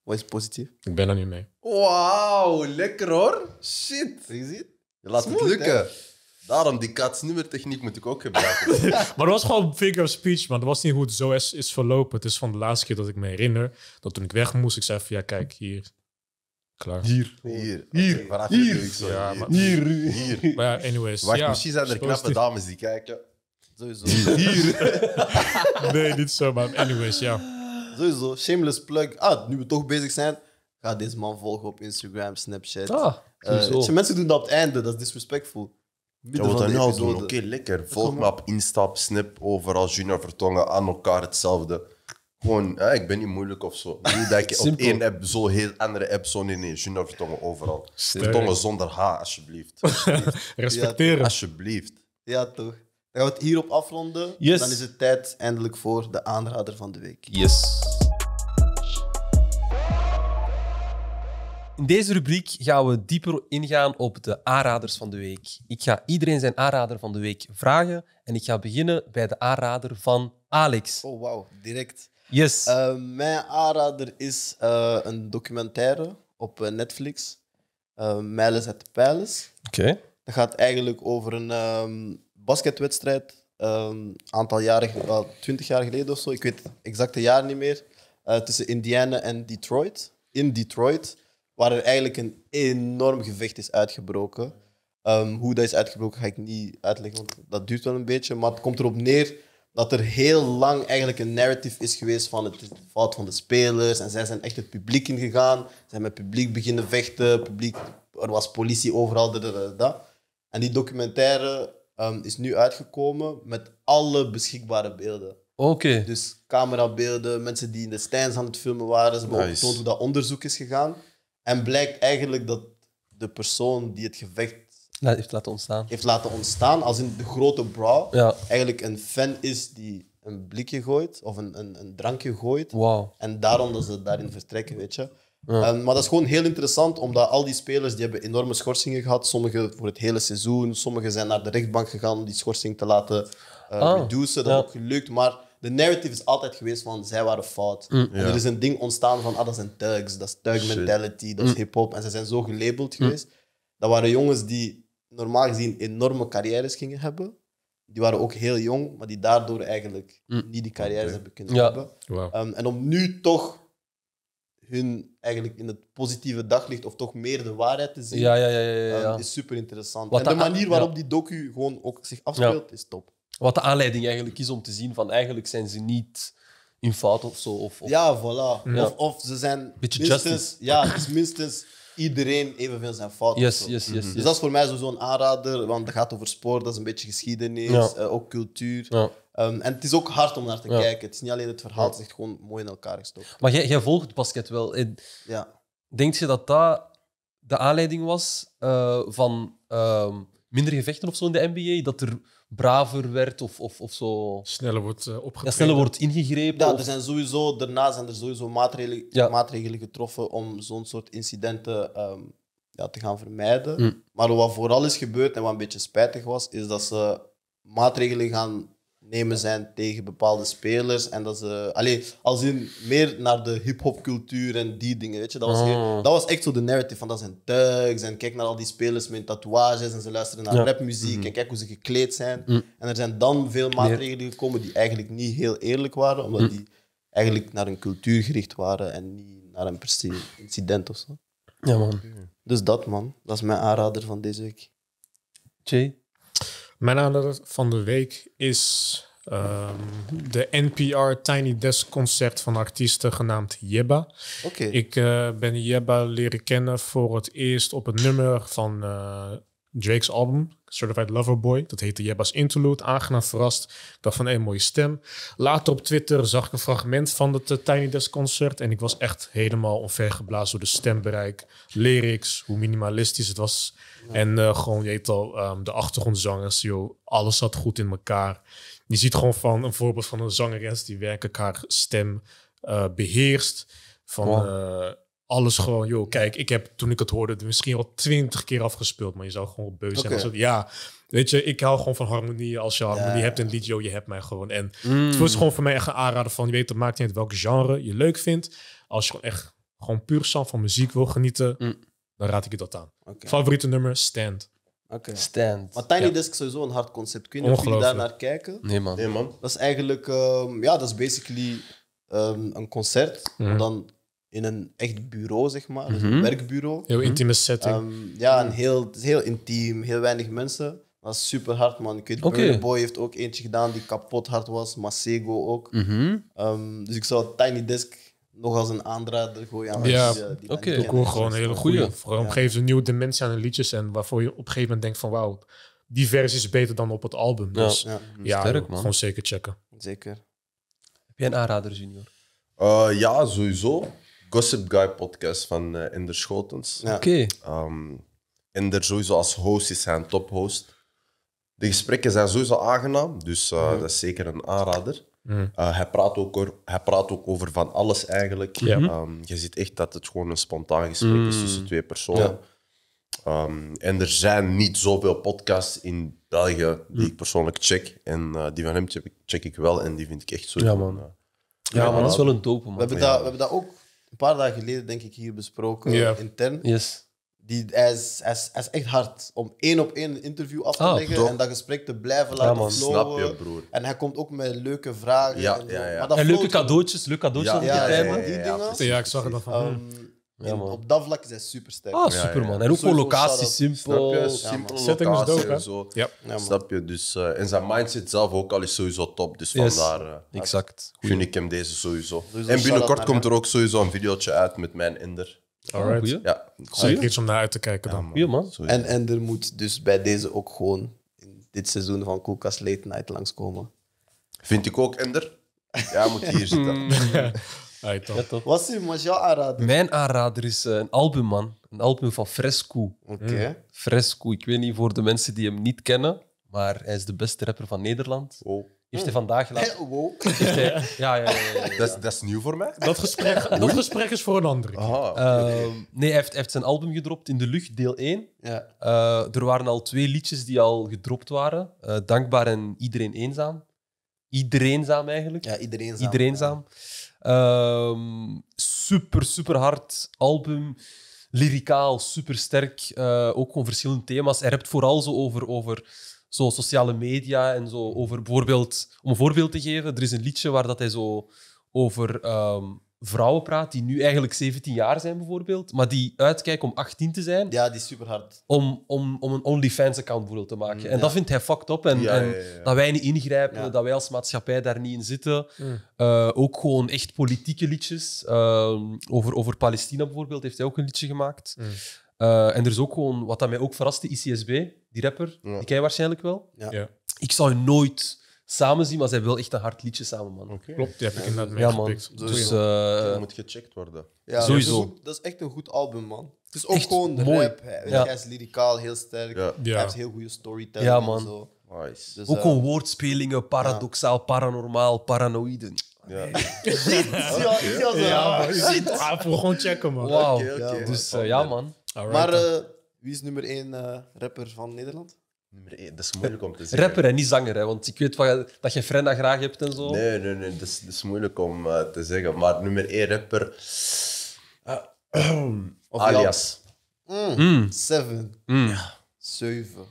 Wat is positief? Ik ben er niet mee. Wauw, lekker hoor. Shit. Je ziet? Je laat het lukken. Hè? Daarom, die katsnummertechniek moet ik ook gebruiken. maar dat was gewoon figure of speech, man. Dat was niet hoe het zo is, is verlopen. Het is van de laatste keer dat ik me herinner, dat toen ik weg moest, ik zei van, ja, kijk, hier, Klaar. Hier. Hier. Hier. Vanaf hier. zo. Ja, hier. maar- Hier. Hier. Maar ja, anyways. Wacht, ja, misschien zijn de knappe dames die kijken. Sowieso. Hier. Nee, niet zo, maar anyways, ja. Sowieso. Shameless plug. Ah, nu we toch bezig zijn, ga deze man volgen op Instagram, Snapchat. Ah, eh, mensen doen dat op het einde, dat is disrespectful. Ja, wat nou doen? Oké, lekker. Volg me op Insta, Snap, overal Junior Vertongen, aan elkaar hetzelfde. Gewoon, ik ben niet moeilijk of zo. Niet dat je op één app zo heel andere app zo. Nee, nee, Junior Vertongen overal. Sterk. Vertongen zonder H, alsjeblieft. Respecteer. Respecteren. alsjeblieft. Ja, toch. Dan gaan we het hierop afronden. Yes. Dan is het tijd eindelijk voor de aanrader van de week. Yes. In deze rubriek gaan we dieper ingaan op de aanraders van de week. Ik ga iedereen zijn aanrader van de week vragen. En ik ga beginnen bij de aanrader van Alex. Oh, wauw. Direct. Yes. Uh, mijn aanrader is eh, een documentaire op eh, Netflix. Uh, Miles at the Palace. Oké. Dat gaat eigenlijk over een ehm, basketwedstrijd. Een ehm, aantal jaren, wel, twintig jaar geleden of zo. Ik weet het exacte jaar niet meer. tussen Indiana en Detroit. In Detroit. Waar er eigenlijk een enorm gevecht is uitgebroken. Ehm, hoe dat is uitgebroken ga ik niet uitleggen, want dat duurt wel een beetje. Maar het komt erop neer dat er heel lang eigenlijk een narrative is geweest van het fout van de spelers. En zij zijn echt het publiek ingegaan. Ze zijn met publiek beginnen vechten. Publiek, er was politie overal. dat. En die documentaire ehm, is nu uitgekomen met alle beschikbare beelden. Oké. Dus camerabeelden, mensen die in de stands aan het filmen waren. Ze hebben getoond hoe dat onderzoek is gegaan. En blijkt eigenlijk dat de persoon die het gevecht heeft laten ontstaan. Heeft laten ontstaan, als in de grote brawl ja. eigenlijk een fan is die een blikje gooit of een, een, een drankje gooit. En daarom dat ze daarin vertrekken, weet je. Ehm, maar dat is gewoon heel interessant, omdat al die spelers die hebben enorme schorsingen gehad. Sommigen voor het hele seizoen, sommigen zijn naar de rechtbank gegaan om die schorsing te laten uh, Dat ja. ook gelukt, maar de narrative is altijd geweest van zij waren fout. Mm, Er is een ding ontstaan van ah, dat zijn thugs, dat is thug mentality, dat is mm. hip-hop. En ze zijn zo gelabeld mm. geweest. Dat waren jongens die normaal gezien enorme carrières gingen hebben. Die waren ook heel jong, maar die daardoor eigenlijk mm. niet die carrières hebben kunnen hebben. Ehm, en om nu toch hun eigenlijk in het positieve daglicht of toch meer de waarheid te zien, ja, ja, ja, ja, ja. Ehm, is super interessant. en de manier waarop die docu gewoon ook zich afspeelt, is top. Wat de aanleiding eigenlijk is om te zien van eigenlijk zijn ze niet in fout of zo. Of, of... Ja, voilà. Of, of, ze zijn. justice. Ja, het minstens iedereen evenveel zijn fouten. Yes, yes, yes, mhm. yes, Dus dat is voor mij sowieso een aanrader, want dat gaat over sport, dat is een beetje geschiedenis, eh, ook cultuur. Ehm, en het is ook hard om naar te kijken. Het is niet alleen het verhaal, het is echt gewoon mooi in elkaar gestoken. Maar jij, jij volgt basket wel. Ja. Denk je dat dat de aanleiding was eh, van ehm, minder gevechten of zo in de NBA? Dat er braver werd of, of, of zo. Sneller wordt uh, sneller wordt ingegrepen. Ja, er zijn sowieso, daarna zijn er sowieso maatregelen, maatregelen getroffen om zo'n soort incidenten ehm, ja, te gaan vermijden. Mm. Maar wat vooral is gebeurd en wat een beetje spijtig was, is dat ze maatregelen gaan nemen zijn tegen bepaalde spelers. En dat ze. Allee, als in meer naar de hip-hop cultuur en die dingen. Weet je? Dat, was ah. dat was echt zo de narrative van dat zijn thugs. En kijk naar al die spelers met tatoeages. En ze luisteren naar rapmuziek. Mm-hmm. En kijk hoe ze gekleed zijn. Mm. En er zijn dan veel maatregelen nee. gekomen die eigenlijk niet heel eerlijk waren, omdat mm. die eigenlijk naar een cultuur gericht waren en niet naar een incident of zo. Ja, man. Dus dat, man. Dat is mijn aanrader van deze week. Jay? Mijn aanrader van de week is ehm, de NPR Tiny Desk concert van artiesten genaamd Jebba. Ik eh, ben Jebba leren kennen voor het eerst op het nummer van eh, Drake's album, Certified Lover Boy. Dat heette Jebba's Interlude. Aangenaam verrast. Ik dacht van, een mooie stem. Later op Twitter zag ik een fragment van het eh, Tiny Desk concert. En ik was echt helemaal onvergeblazen door de stembereik. Lyrics, hoe minimalistisch het was. En eh, gewoon, je weet al, um, de achtergrondzangers. Joh, alles zat goed in elkaar. Je ziet gewoon van een voorbeeld van een zangeres die werkelijk haar stem eh, beheerst. Van alles gewoon, joh, kijk, ik heb toen ik het hoorde misschien al twintig keer afgespeeld, maar je zou gewoon beu zijn. Als ja, weet je, ik hou gewoon van harmonie. Als je harmonie die hebt in een je hebt mij gewoon. En mm. het was gewoon voor mij echt een aanrader van, je weet, dat maakt niet uit welk genre je leuk vindt. Als je gewoon echt gewoon puur van muziek wil genieten, mm. dan raad ik je dat aan. Favoriete nummer, Stand. Stand. Maar Tiny ja. Desk is sowieso een hard concept. Kun je daar naar kijken? Nee man. nee, man. Dat is eigenlijk, ehm, ja, dat is basically ehm, een concert. Mm. Dan in een echt bureau, zeg maar. Dus een mhm. werkbureau. Heel mhm. intieme setting. Ehm, ja, een heel, heel intiem, heel weinig mensen. Dat is super hard, man. Ik Boy heeft ook eentje gedaan die kapot hard was. Masego ook. Mhm. Ehm, dus ik zou Tiny Desk nog als een aanrader gooien Ja, oké. Ook gewoon een hele goede. Voor Vooral Ja. geeft nieuwe dimensie aan de liedjes. En waarvoor je op een gegeven moment denkt van wauw, die versie is beter dan op het album. Ja. Dus Ja, ja, Sterk, man. gewoon zeker checken. zeker. Heb jij een aanrader, Junior? Eh, ja, sowieso. Gossip Guy podcast van uh, eh, Ender Schotens. Oké. Ender ehm, sowieso als host is zijn een tophost. De gesprekken zijn sowieso aangenaam, dus eh, mhm. dat is zeker een aanrader. Mhm. Eh, hij, praat ook over, hij praat ook over van alles eigenlijk. Ehm, je ziet echt dat het gewoon een spontaan gesprek is mhm. tussen twee personen. Ehm, en er zijn niet zoveel podcasts in België die ik persoonlijk check. En die van hem check, ik wel en die vind ik echt zo. Ja, man. ja, ja man, dat is wel een dope, man. We hebben, dat, we hebben dat ook een paar dagen geleden, denk ik, hier besproken intern. Yes. Die, hij, is, hij, is, hij is echt hard om één op één een interview af te ah, leggen en dat gesprek te blijven laten lopen. Snap je, broer. En hij komt ook met leuke vragen. Ja, en ja, ja. En leuke cadeautjes, leuke cadeautjes Ja, ja, ja, die dingen. Ja, ik zag er precies. van. Ehm, hmm op dat vlak is hij super sterk. Ah, super man. En ook gewoon locatie simpel. Snap je? locatie en Ja. Snap je? Dus, eh, en zijn mindset zelf ook al is sowieso top. Dus Yes. vandaar eh, Exact. ik hem deze sowieso. en binnenkort komt er ook sowieso een videootje uit met mijn ender. Alright. Ja, je? Iets om naar uit te kijken dan. man. En, en moet dus bij deze ook gewoon in dit seizoen van Koelkast Late Night langskomen. Vind ik ook ender. Ja, moet hier zitten. Mm. Hey, top. Wat is uw aanrader? Mijn aanrader is eh, een album, man. Een album van Fresco. Oké. Mm. Fresco, ik weet niet voor de mensen die hem niet kennen, maar hij is de beste rapper van Nederland. Wow. Heeft hij vandaag laat... Wow. Ja, ja, ja, dat, is, dat is nieuw voor mij. Dat gesprek, dat gesprek is voor een ander. Oh, ehm, nee, hij heeft, heeft, zijn album gedropt in de lucht, deel 1. Ja. Eh, er waren al twee liedjes die al gedropt waren. Eh, Dankbaar en Iedereen Eenzaam. Iedereenzaam eigenlijk. Ja, Iedereenzaam. Iedereenzaam. Ehm, super, super hard album. Lyricaal, super sterk. Eh, ook gewoon verschillende thema's. Er hebt vooral zo over, over zo sociale media en zo. Over bijvoorbeeld, om een voorbeeld te geven, er is een liedje waar dat hij zo over ehm, vrouwen praat die nu eigenlijk 17 jaar zijn, bijvoorbeeld, maar die uitkijken om 18 te zijn. Ja, die is super hard. Om, om, om een OnlyFans-account bijvoorbeeld te maken. Mm, en dat vindt hij fucked up. En, en dat wij niet ingrijpen, dat wij als maatschappij daar niet in zitten. Mm. Eh, ook gewoon echt politieke liedjes. Ehm, over, over Palestina bijvoorbeeld heeft hij ook een liedje gemaakt. Mm. Eh, en er is ook gewoon, wat dat mij ook verraste, ICSB, die rapper, die ken je waarschijnlijk wel. Ik zou nooit samen zien, maar zij wil echt een hard liedje samen, man. Klopt, die heb ik inderdaad ja, meegepikt. Dus, eh, dat moet gecheckt worden. Ja, sowieso. Dat is, echt een goed album, man. Het is ook echt gewoon de mooi. rap. Hij, ja. is lyricaal heel sterk. Ja. Hij heeft heel goede storytelling ja, man. en zo. Nice. Dus, ook eh, gewoon woordspelingen, paradoxaal, paranormaal, paranoïden. Ja. Shit, ja, Shit. Ah, gewoon checken, man. Wow. Okay, dus eh, ja, man. Alright, maar wie is nummer 1 rapper van Nederland? Nummer 1, eh, dat is moeilijk om te zeggen. Rapper en niet zanger, hè? want ik weet wat, dat je Frenna graag hebt en zo. Nee, nee, nee, dat is, moeilijk om eh, te zeggen. Maar nummer 1 rapper. Eh, alias. Mm. Mm. Seven. Mm. Zeven.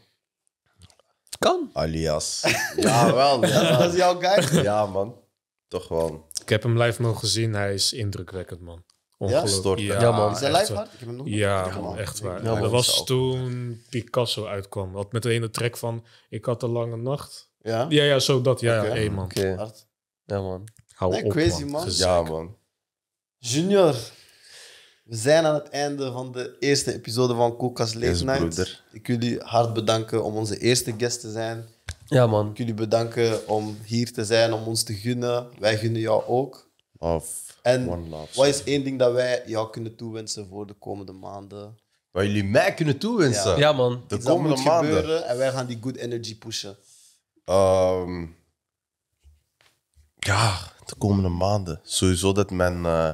Kan. Alias. ja, wel. dat is jouw guy. ja, man. Toch wel. Ik heb hem live mogen zien. Hij is indrukwekkend, man. Ongestort. Ja, man. Is dat live hard? Ik ja, man, echt waar. dat was toen Picasso uitkwam. wat meteen de track van Ik had een lange nacht. Ja? Ja, ja, zo dat. Ja, okay. man. Okay. Ja, man. Hou op, crazy, man. Ja, man. Junior, we zijn aan het einde van de eerste episode van Kokas Late Night. Ik wil jullie hard bedanken om onze eerste guest te zijn. Ja, man. Ik wil jullie bedanken om hier te zijn, om ons te gunnen. Wij gunnen jou ook. Of oh, en wat is één ding dat wij jou kunnen toewensen voor de komende maanden? Wat jullie mij kunnen toewensen? Ja, man. De komende maanden. en wij gaan die good energy pushen. Ehm, ja, de komende maanden. Sowieso dat mijn eh,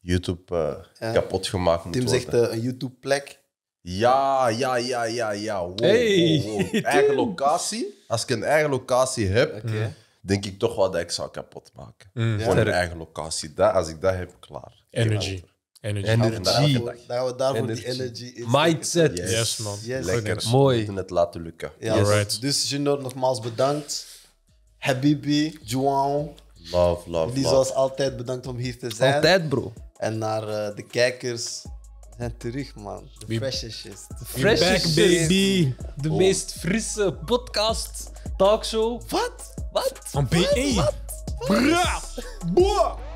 YouTube eh, kapot gemaakt moet Tim worden. Tim zegt eh, een YouTube-plek. Ja, ja, ja, ja, ja. hey, wow, Eigen locatie. Als ik een eigen locatie heb denk ik toch wel dat ik zou kapot maken. Mm, voor mijn eigen locatie. Dat, als ik dat heb, klaar. Energy. Energy. Energy. daarvoor energy. die energy. Is Mindset. Yes, man. Lekker. Mooi. We het laten lukken. Yes. Right. Dus Junior, nogmaals bedankt. Habibi, Juan. Love, love, Die zoals altijd bedankt om hier te zijn. Altijd, bro. En naar eh, de kijkers. En terug, man. De freshest shit. De back, baby. De meest frisse podcast talkshow. Wat? Wat? Van BE. Wat? Bruh! Boah!